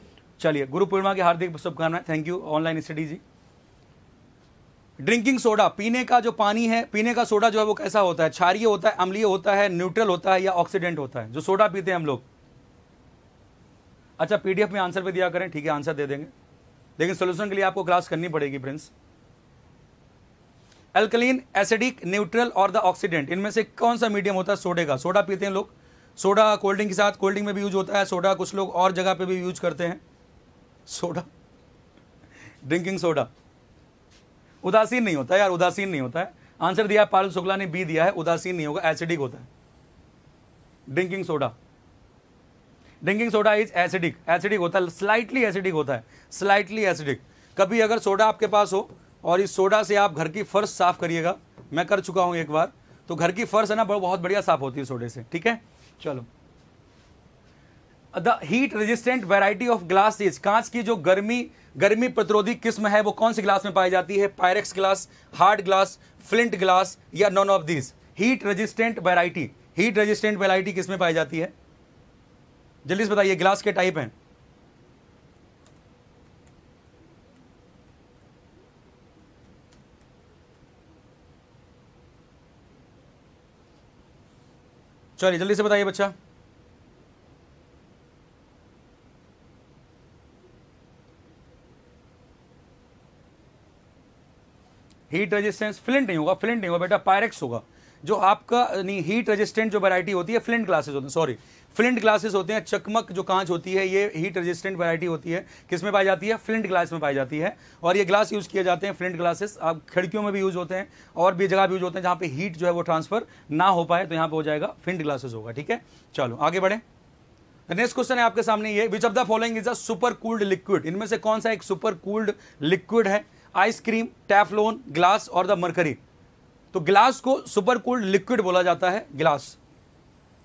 चलिए गुरु पूर्णिमा की हार्दिक शुभकामनाएं thank you online study ji drinking soda पीने का जो पानी है पीने का सोडा जो है वो कैसा होता है क्षारिय होता है अम्लीय होता है न्यूट्रल होता है या ऑक्सीडेंट होता है जो सोडा पीते हैं हम लोग अच्छा पीडीएफ में आंसर भी दिया करें ठीक है आंसर दे देंगे लेकिन सोल्यूशन के लिए आपको क्लास करनी पड़ेगी फ्रेंड्स एल्कलीन एसिडिक न्यूट्रल और द ऑक्सीडेंट इनमें से कौन सा मीडियम होता है सोडे का सोडा पीते हैं लोग सोडा कोल्ड ड्रिंक के साथ कोल्ड ड्रिंक में भी यूज होता है सोडा कुछ लोग और जगह पे भी यूज करते हैं सोडा ड्रिंकिंग सोडा उदासीन नहीं होता यार उदासीन नहीं होता है आंसर दिया है पारुल शुक्ला ने बी दिया है उदासीन नहीं होगा एसिडिक होता है drinking soda drinking soda is acidic acidic होता है स्लाइटली एसिडिक होता है स्लाइटली एसिडिक कभी अगर सोडा आपके पास हो और इस सोडा से आप घर की फर्श साफ करिएगा मैं कर चुका हूं एक बार तो घर की फर्श है ना बहुत बढ़िया साफ होती है सोडे से ठीक है चलो the heat resistant variety of is कांच की जो गर्मी गर्मी प्रतिरोधी किस्म है वो कौन सी ग्लास में पाई जाती है Pyrex glass hard glass flint glass या none of these heat resistant variety heat resistant variety किस में पाई जाती है जल्दी से बताइए ग्लास के टाइप हैं चलिए जल्दी से बताइए बच्चा हीट रेजिस्टेंस फ्लिंट नहीं होगा फ्लिंट नहीं होगा बेटा पायरेक्स होगा जो आपका नहीं हीट रेजिस्टेंट जो वैरायटी होती है फ्लिंट ग्लासेस होते हैं सॉरी फ्लिंट ग्लासेस होते हैं चकमक जो कांच होती है ये हीट रेजिस्टेंट वैरायटी होती है किस में पाई जाती है फ्लिंट ग्लास में पाई जाती है और ये ग्लास यूज़ किए जाते हैं फ्लिंट ग्लासेस आप खिड़कियों में भी यूज़ होते हैं और भी जगह भी यूज होते हैं जहाँ पर हीट जो है वो ट्रांसफर ना हो पाए तो यहाँ पे हो जाएगा फ्लिंट ग्लासेस होगा ठीक है चलो आगे बढ़े नेक्स्ट क्वेश्चन है आपके सामने ये which of the following is a super cooled liquid इनमें से कौन सा एक सुपर कूल्ड लिक्विड है आइसक्रीम टैफलोन ग्लास और द मरकरी तो ग्लास को सुपर कूल्ड लिक्विड बोला जाता है ग्लास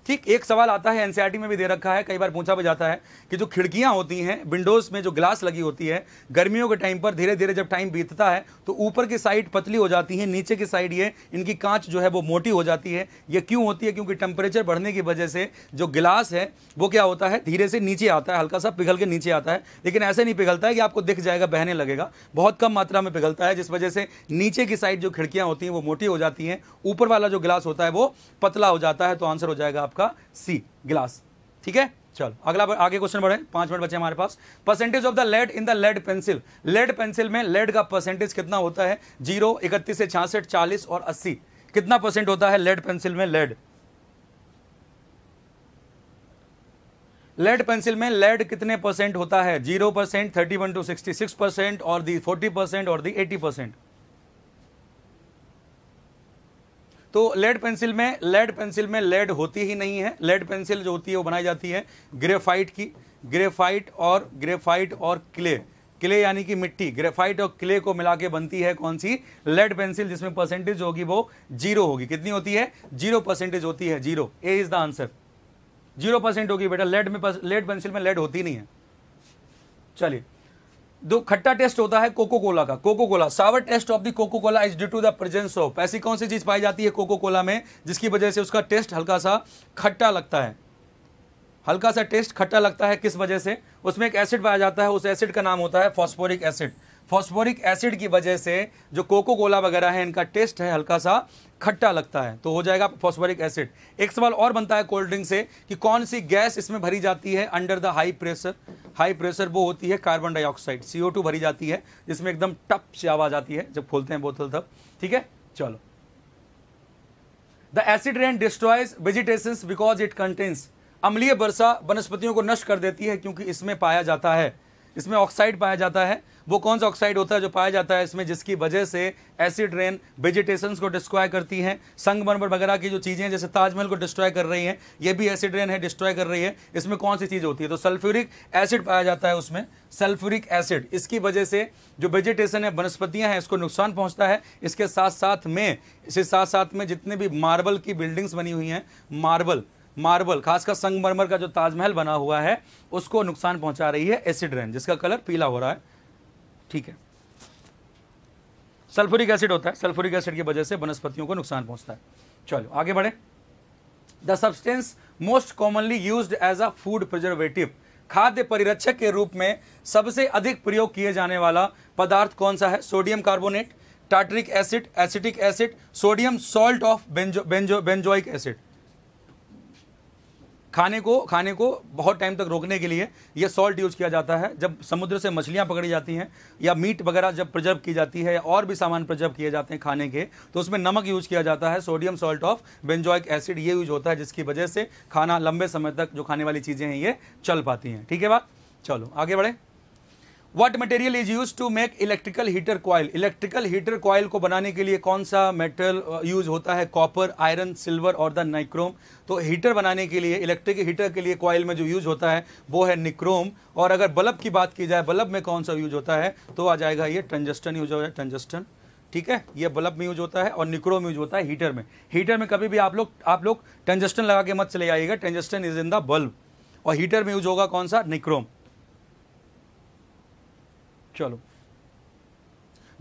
ठीक एक सवाल आता है एनसीईआरटी e में भी दे रखा है कई बार पूछा भी जाता है कि जो खिड़कियां होती हैं विंडोज में जो ग्लास लगी होती है गर्मियों के टाइम पर धीरे धीरे जब टाइम बीतता है तो ऊपर की साइड पतली हो जाती है नीचे की साइड ये इनकी कांच जो है वो मोटी हो जाती है ये क्यों होती है क्योंकि टेम्परेचर बढ़ने की वजह से जो गिलास है वो क्या होता है धीरे से नीचे आता है हल्का सा पिघल के नीचे आता है लेकिन ऐसे नहीं पिघलता है कि आपको दिख जाएगा बहने लगेगा बहुत कम मात्रा में पिघलता है जिस वजह से नीचे की साइड जो खिड़कियाँ होती हैं वो मोटी हो जाती हैं ऊपर वाला जो गिलास होता है वो पतला हो जाता है तो आंसर हो जाएगा आपका आपका सी ग्लास ठीक है चल अगला आगे क्वेश्चन बढ़े पांच मिनट बचे हमारे पास percentage of the lead in the lead pencil lead pencil में लेड का परसेंटेज कितना होता है जीरो इकतीस से छियासठ चालीस और अस्सी कितना परसेंट होता है लेड पेंसिल में लेड लेड पेंसिल में लेड कितने परसेंट होता है zero percent thirty one two sixty six percent और दी फोर्टी परसेंट और दी एटी परसेंट तो लेड पेंसिल में लेड पेंसिल में लेड होती ही नहीं है लेड पेंसिल जो होती है वो बनाई जाती है ग्रेफाइट की ग्रेफाइट और ग्रेफाइट और क्ले क्ले यानी कि मिट्टी ग्रेफाइट और क्ले को मिला के बनती है कौन सी लेड पेंसिल जिसमें परसेंटेज होगी वो जीरो होगी कितनी होती है जीरो परसेंटेज होती है zero A is the answer zero percent होगी बेटा लेड में लेड पेंसिल में लेड होती नहीं है चलिए दो खट्टा टेस्ट होता है कोको कोला का Coca Cola sour taste of the Coca Cola is due to the presence of ऐसी कौन सी चीज पाई जाती है कोको कोला में जिसकी वजह से उसका टेस्ट हल्का सा खट्टा लगता है हल्का सा टेस्ट खट्टा लगता है किस वजह से उसमें एक एसिड पाया जाता है उस एसिड का नाम होता है फॉस्फोरिक एसिड फॉस्फोरिक एसिड की वजह से जो कोको कोला वगैरह है इनका टेस्ट है हल्का सा खट्टा लगता है तो हो जाएगा फॉस्फोरिक एसिड एक सवाल और बनता है कोल्ड ड्रिंक से कि कौन सी गैस इसमें भरी जाती है under the high pressure high pressure वो होती है कार्बन डाइऑक्साइड सीओ टू भरी जाती है जिसमें एकदम टप से आवाज आती है जब खोलते हैं बोतल तब ठीक है चलो the acid rain destroys vegetation because it contains अम्लीय वर्षा वनस्पतियों को नष्ट कर देती है क्योंकि इसमें पाया जाता है इसमें ऑक्साइड पाया जाता है वो कौन सा ऑक्साइड होता है जो पाया जाता है इसमें जिसकी वजह से एसिड रेन वेजिटेशन को डिस्ट्रॉय करती हैं संगमरमर वगैरह की जो चीज़ें हैं जैसे ताजमहल को डिस्ट्रॉय कर रही हैं ये भी एसिड रेन है डिस्ट्रॉय कर रही है इसमें कौन सी चीज़ होती है तो सल्फ्यूरिक एसिड पाया जाता है उसमें सल्फ्यूरिक एसिड इसकी वजह से जो वेजिटेशन है वनस्पतियाँ हैं इसको नुकसान पहुँचता है इसके साथ साथ में इसके साथ साथ में जितने भी मार्बल की बिल्डिंग्स बनी हुई हैं मार्बल मार्बल खासकर संगमरमर का जो ताजमहल बना हुआ है उसको नुकसान पहुंचा रही है एसिड रेन जिसका कलर पीला हो रहा है ठीक है सल्फ्यूरिक एसिड होता है सल्फ्यूरिक एसिड की वजह से वनस्पतियों को नुकसान पहुंचता है चलो आगे बढ़े the substance most commonly use as a food preservative खाद्य परिरक्षक के रूप में सबसे अधिक प्रयोग किए जाने वाला पदार्थ कौन सा है sodium carbonate tartaric acid acetic acid sodium salt of benzo benzo benzoic acid खाने को खाने को बहुत टाइम तक रोकने के लिए ये सॉल्ट यूज़ किया जाता है जब समुद्र से मछलियाँ पकड़ी जाती हैं या मीट वगैरह जब प्रजर्व की जाती है या और भी सामान प्रजर्व किए जाते हैं खाने के तो उसमें नमक यूज़ किया जाता है sodium salt of benzoic acid ये यूज होता है जिसकी वजह से खाना लंबे समय तक जो खाने वाली चीज़ें हैं ये चल पाती हैं ठीक है बात चलो आगे बढ़े what material is use to make electrical heater coil electrical heater coil को बनाने के लिए कौन सा मेटल यूज uh, होता है कॉपर आयरन सिल्वर और द नाइक्रोम तो हीटर बनाने के लिए इलेक्ट्रिक हीटर के लिए कॉयल में जो यूज होता है वो है निक्रोम और अगर बल्ब की बात की जाए बल्ब में कौन सा यूज होता है तो आ जाएगा ये ट्रंजस्टन यूज हो जाए ट्रंजस्टन ठीक है ये बल्ब में यूज होता है और निक्रोम यूज होता है हीटर में हीटर में कभी भी आप लोग आप लोग ट्रंजस्टन लगा के मत चले आइएगा tungsten is in the bulb और हीटर में यूज होगा कौन सा निक्रोम चलो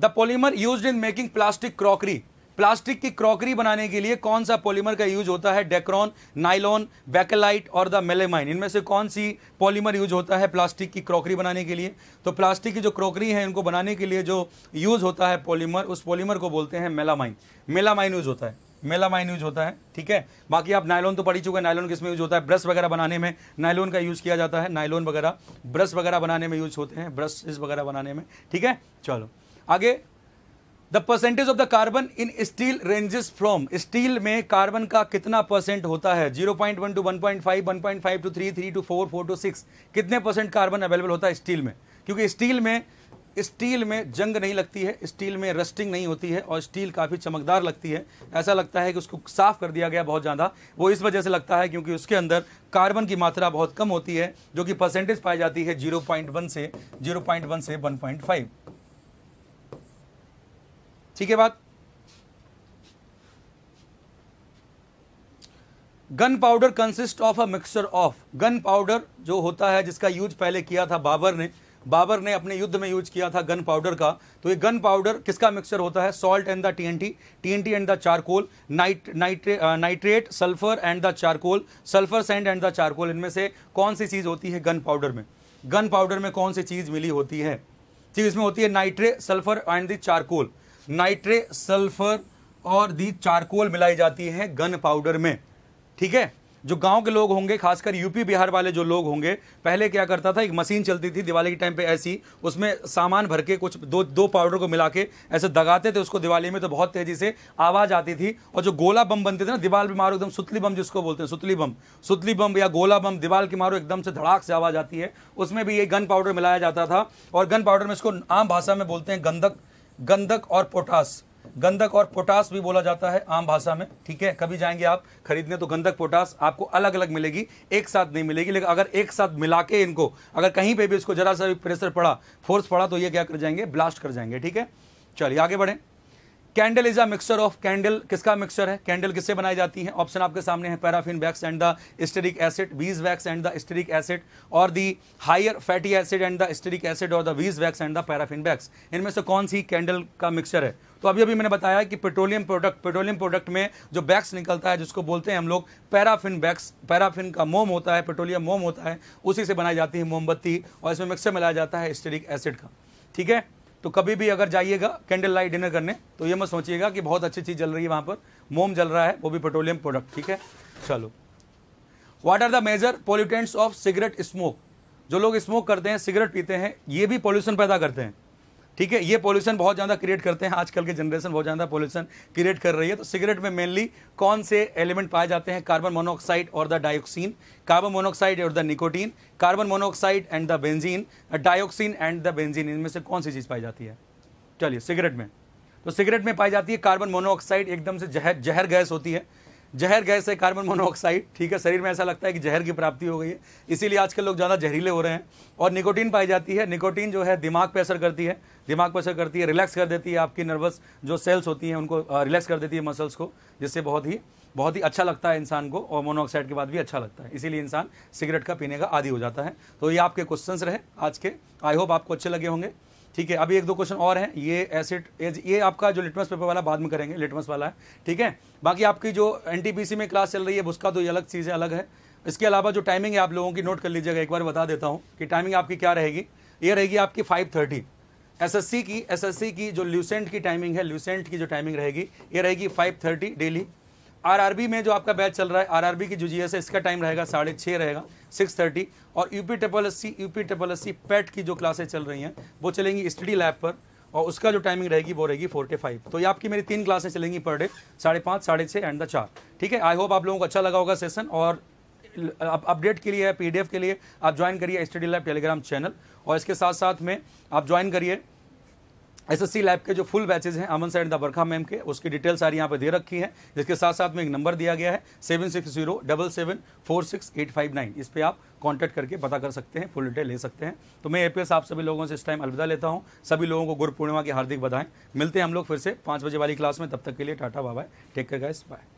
the polymer use in making plastic crockery plastic की क्रॉकरी बनाने के लिए कौन सा पॉलीमर का यूज होता है डेक्रॉन नाइलॉन बैकेलाइट और द मेलेमाइन इनमें से कौन सी पॉलीमर यूज होता है प्लास्टिक की क्रॉकरी बनाने के लिए तो प्लास्टिक की जो क्रॉकरी है इनको बनाने के लिए जो यूज होता है पॉलीमर उस पॉलीमर को बोलते हैं मेलामाइन मेलामाइन यूज होता है मेलामाइन यूज होता है ठीक है बाकी आप नायलॉन तो पढ़ी चुके हैं नायलॉन किसमें यूज होता है ब्रश वगैरह बनाने में नायलॉन का यूज किया जाता है नायलॉन वगैरह ब्रश वगैरह बनाने में यूज होते हैं ब्रशेज वगैरह बनाने में ठीक है चलो आगे the percentage of the carbon in steel ranges from steel में कार्बन का कितना परसेंट होता है zero point one two one one point five point five two three three two four four two six कितने परसेंट कार्बन अवेलेबल होता है steel में क्योंकि स्टील में स्टील में जंग नहीं लगती है स्टील में रस्टिंग नहीं होती है और स्टील काफ़ी चमकदार लगती है ऐसा लगता है कि उसको साफ़ कर दिया गया बहुत ज़्यादा वो इस वजह से लगता है क्योंकि उसके अंदर कार्बन की मात्रा बहुत कम होती है जो कि परसेंटेज पाई जाती है 0.1 से 0.1 से 1.5 ठीक है बात gunpowder consist of a mixture of gunpowder जो होता है जिसका यूज पहले किया था बाबर ने बाबर ने अपने युद्ध में यूज किया था गन पाउडर का तो ये गन पाउडर किसका मिक्सचर होता है salt and the TNT TNT and the charcoal nit nitre nitrate sulphur and the charcoal sulphur sand and the charcoal इनमें से कौन सी चीज़ होती है गन पाउडर में गन पाउडर में कौन सी चीज़ मिली होती है चीज़ इसमें होती है nitre sulphur and the charcoal nitre sulphur और दी चारकोल मिलाई जाती है गन पाउडर में ठीक है जो गांव के लोग होंगे खासकर यूपी बिहार वाले जो लोग होंगे पहले क्या करता था एक मशीन चलती थी दिवाली के टाइम पे ऐसी उसमें सामान भर के कुछ दो दो पाउडर को मिला के ऐसे दगाते थे उसको दिवाली में तो बहुत तेज़ी से आवाज़ आती थी और जो गोला बम बनते थे ना दीवाल पर मारो एकदम सुतली बम जिसको बोलते हैं सुतली बम सुतली बम या गोला बम दीवाल की मारो एकदम से धड़ाक से आवाज़ आती है उसमें भी ये गन पाउडर मिलाया जाता था और गन पाउडर में इसको आम भाषा में बोलते हैं गंधक गंधक और पोटास गंधक और पोटास भी बोला जाता है आम भाषा में ठीक है कभी जाएंगे आप खरीदने तो गंधक पोटास आपको अलग अलग मिलेगी एक साथ नहीं मिलेगी लेकिन अगर एक साथ मिला के इनको अगर कहीं पे भी इसको जरा सा भी प्रेशर पड़ा फोर्स पड़ा तो ये क्या कर जाएंगे ब्लास्ट कर जाएंगे ठीक है चलिए आगे बढ़ें candle is a mixer of candle किसका मिक्सर है कैंडल किससे बनाई जाती है ऑप्शन आपके सामने है paraffin wax and the stearic acid beeswax and the stearic acid और the higher fatty acid and the stearic acid और the beeswax and the paraffin wax इनमें से कौन सी कैंडल का मिक्सर है तो अभी अभी मैंने बताया कि पेट्रोलियम प्रोडक्ट पेट्रोलियम प्रोडक्ट में जो बैक्स निकलता है जिसको बोलते हैं हम लोग पैराफिन बैक्स पैराफिन का मोम होता है पेट्रोलियम मोम होता है उसी से बनाई जाती है मोमबत्ती और इसमें मिक्सर मिलाया जाता है स्टेरिक एसिड का ठीक है तो कभी भी अगर जाइएगा कैंडल लाइट डिनर करने तो ये मत सोचिएगा कि बहुत अच्छी चीज़ जल रही है वहाँ पर मोम जल रहा है वो भी पेट्रोलियम प्रोडक्ट ठीक है चलो what are the major pollutants of cigarette smoke जो लोग स्मोक करते हैं सिगरेट पीते हैं ये भी पॉल्यूशन पैदा करते हैं ठीक है ये पोल्यूशन बहुत ज़्यादा क्रिएट करते हैं आजकल के जनरेशन बहुत ज़्यादा पोल्यूशन क्रिएट कर रही है तो सिगरेट में मेनली कौन से एलिमेंट पाए जाते हैं कार्बन मोनोऑक्साइड और द डायऑक्सीन कार्बन मोनोऑक्साइड और the nicotine carbon monoxide and the benzene dioxin and the benzene इनमें से कौन सी चीज़ पाई जाती है चलिए सिगरेट में तो सिगरेट में पाई जाती है कार्बन मोनोऑक्साइड एकदम से जहर जहर गैस होती है जहर गैस है कार्बन मोनोऑक्साइड ठीक है शरीर में ऐसा लगता है कि जहर की प्राप्ति हो गई है इसीलिए आजकल लोग ज़्यादा जहरीले हो रहे हैं और निकोटीन पाई जाती है निकोटीन जो है दिमाग पर असर करती है दिमाग पर असर करती है रिलैक्स कर देती है आपकी नर्वस जो सेल्स होती हैं उनको रिलैक्स कर देती है मसल्स को जिससे बहुत ही बहुत ही अच्छा लगता है इंसान को और मोनोऑक्साइड के बाद भी अच्छा लगता है इसीलिए इंसान सिगरेट का पीने का आदि हो जाता है तो ये आपके क्वेश्चंस रहे आज के आई होप आपको अच्छे लगे होंगे ठीक है अभी एक दो क्वेश्चन और हैं ये एसिड ये आपका जो लिटमस पेपर वाला बाद में करेंगे लिटमस वाला है ठीक है बाकी आपकी जो एन में क्लास चल रही है उसका तो ये अलग चीज़ें अलग है इसके अलावा जो टाइमिंग है आप लोगों की नोट कर लीजिएगा एक बार बता देता हूँ कि टाइमिंग आपकी क्या रहेगी ये रहेगी आपकी फाइव थर्टी एसएससी की एस की जो ल्यूसेंट की टाइमिंग है ल्यूसेंट की जो टाइमिंग रहेगी ये रहेगी फाइव थर्टी डेली आरआरबी में जो आपका बैच चल रहा है आरआरबी की जो जी है इसका टाइम रहेगा साढ़े छः रहेगा सिक्स थर्टी और UP triple S C UP triple S C PET की जो क्लासेज चल रही हैं वो चलेंगी स्टडी लैब पर और उसका जो टाइमिंग रहेगी वो रहेगी फोर टू फाइव तो ये आपकी मेरी तीन क्लासेस चलेंगी पर डे साढ़े पाँच साढ़े छः एंड द चार ठीक है आई होप आप लोगों को अच्छा लगा होगा सेशन और आप अपडेट के लिए एफ के लिए आप ज्वाइन करिए स्टडी लैब टेलीग्राम चैनल और इसके साथ साथ में आप ज्वाइन करिए एसएससी लैब के जो फुल बैचेज हैं अमन सैड द बरखा मैम के उसकी डिटेल सारी यहाँ पे दे रखी है जिसके साथ साथ में एक नंबर दिया गया है seven six zero double seven four six eight five nine इस पर आप कांटेक्ट करके पता कर सकते हैं फुल डिटेल ले सकते हैं तो मैं एपीएस आप सभी लोगों से इस टाइम अलविदा लेता हूँ सभी लोगों को गुरु पूर्णिमा की हार्दिक बधाएं मिलते हैं हम लोग फिर से पाँच बजे वाली क्लास में तब तक के लिए टाटा बाबा टेक कर गाइस बाय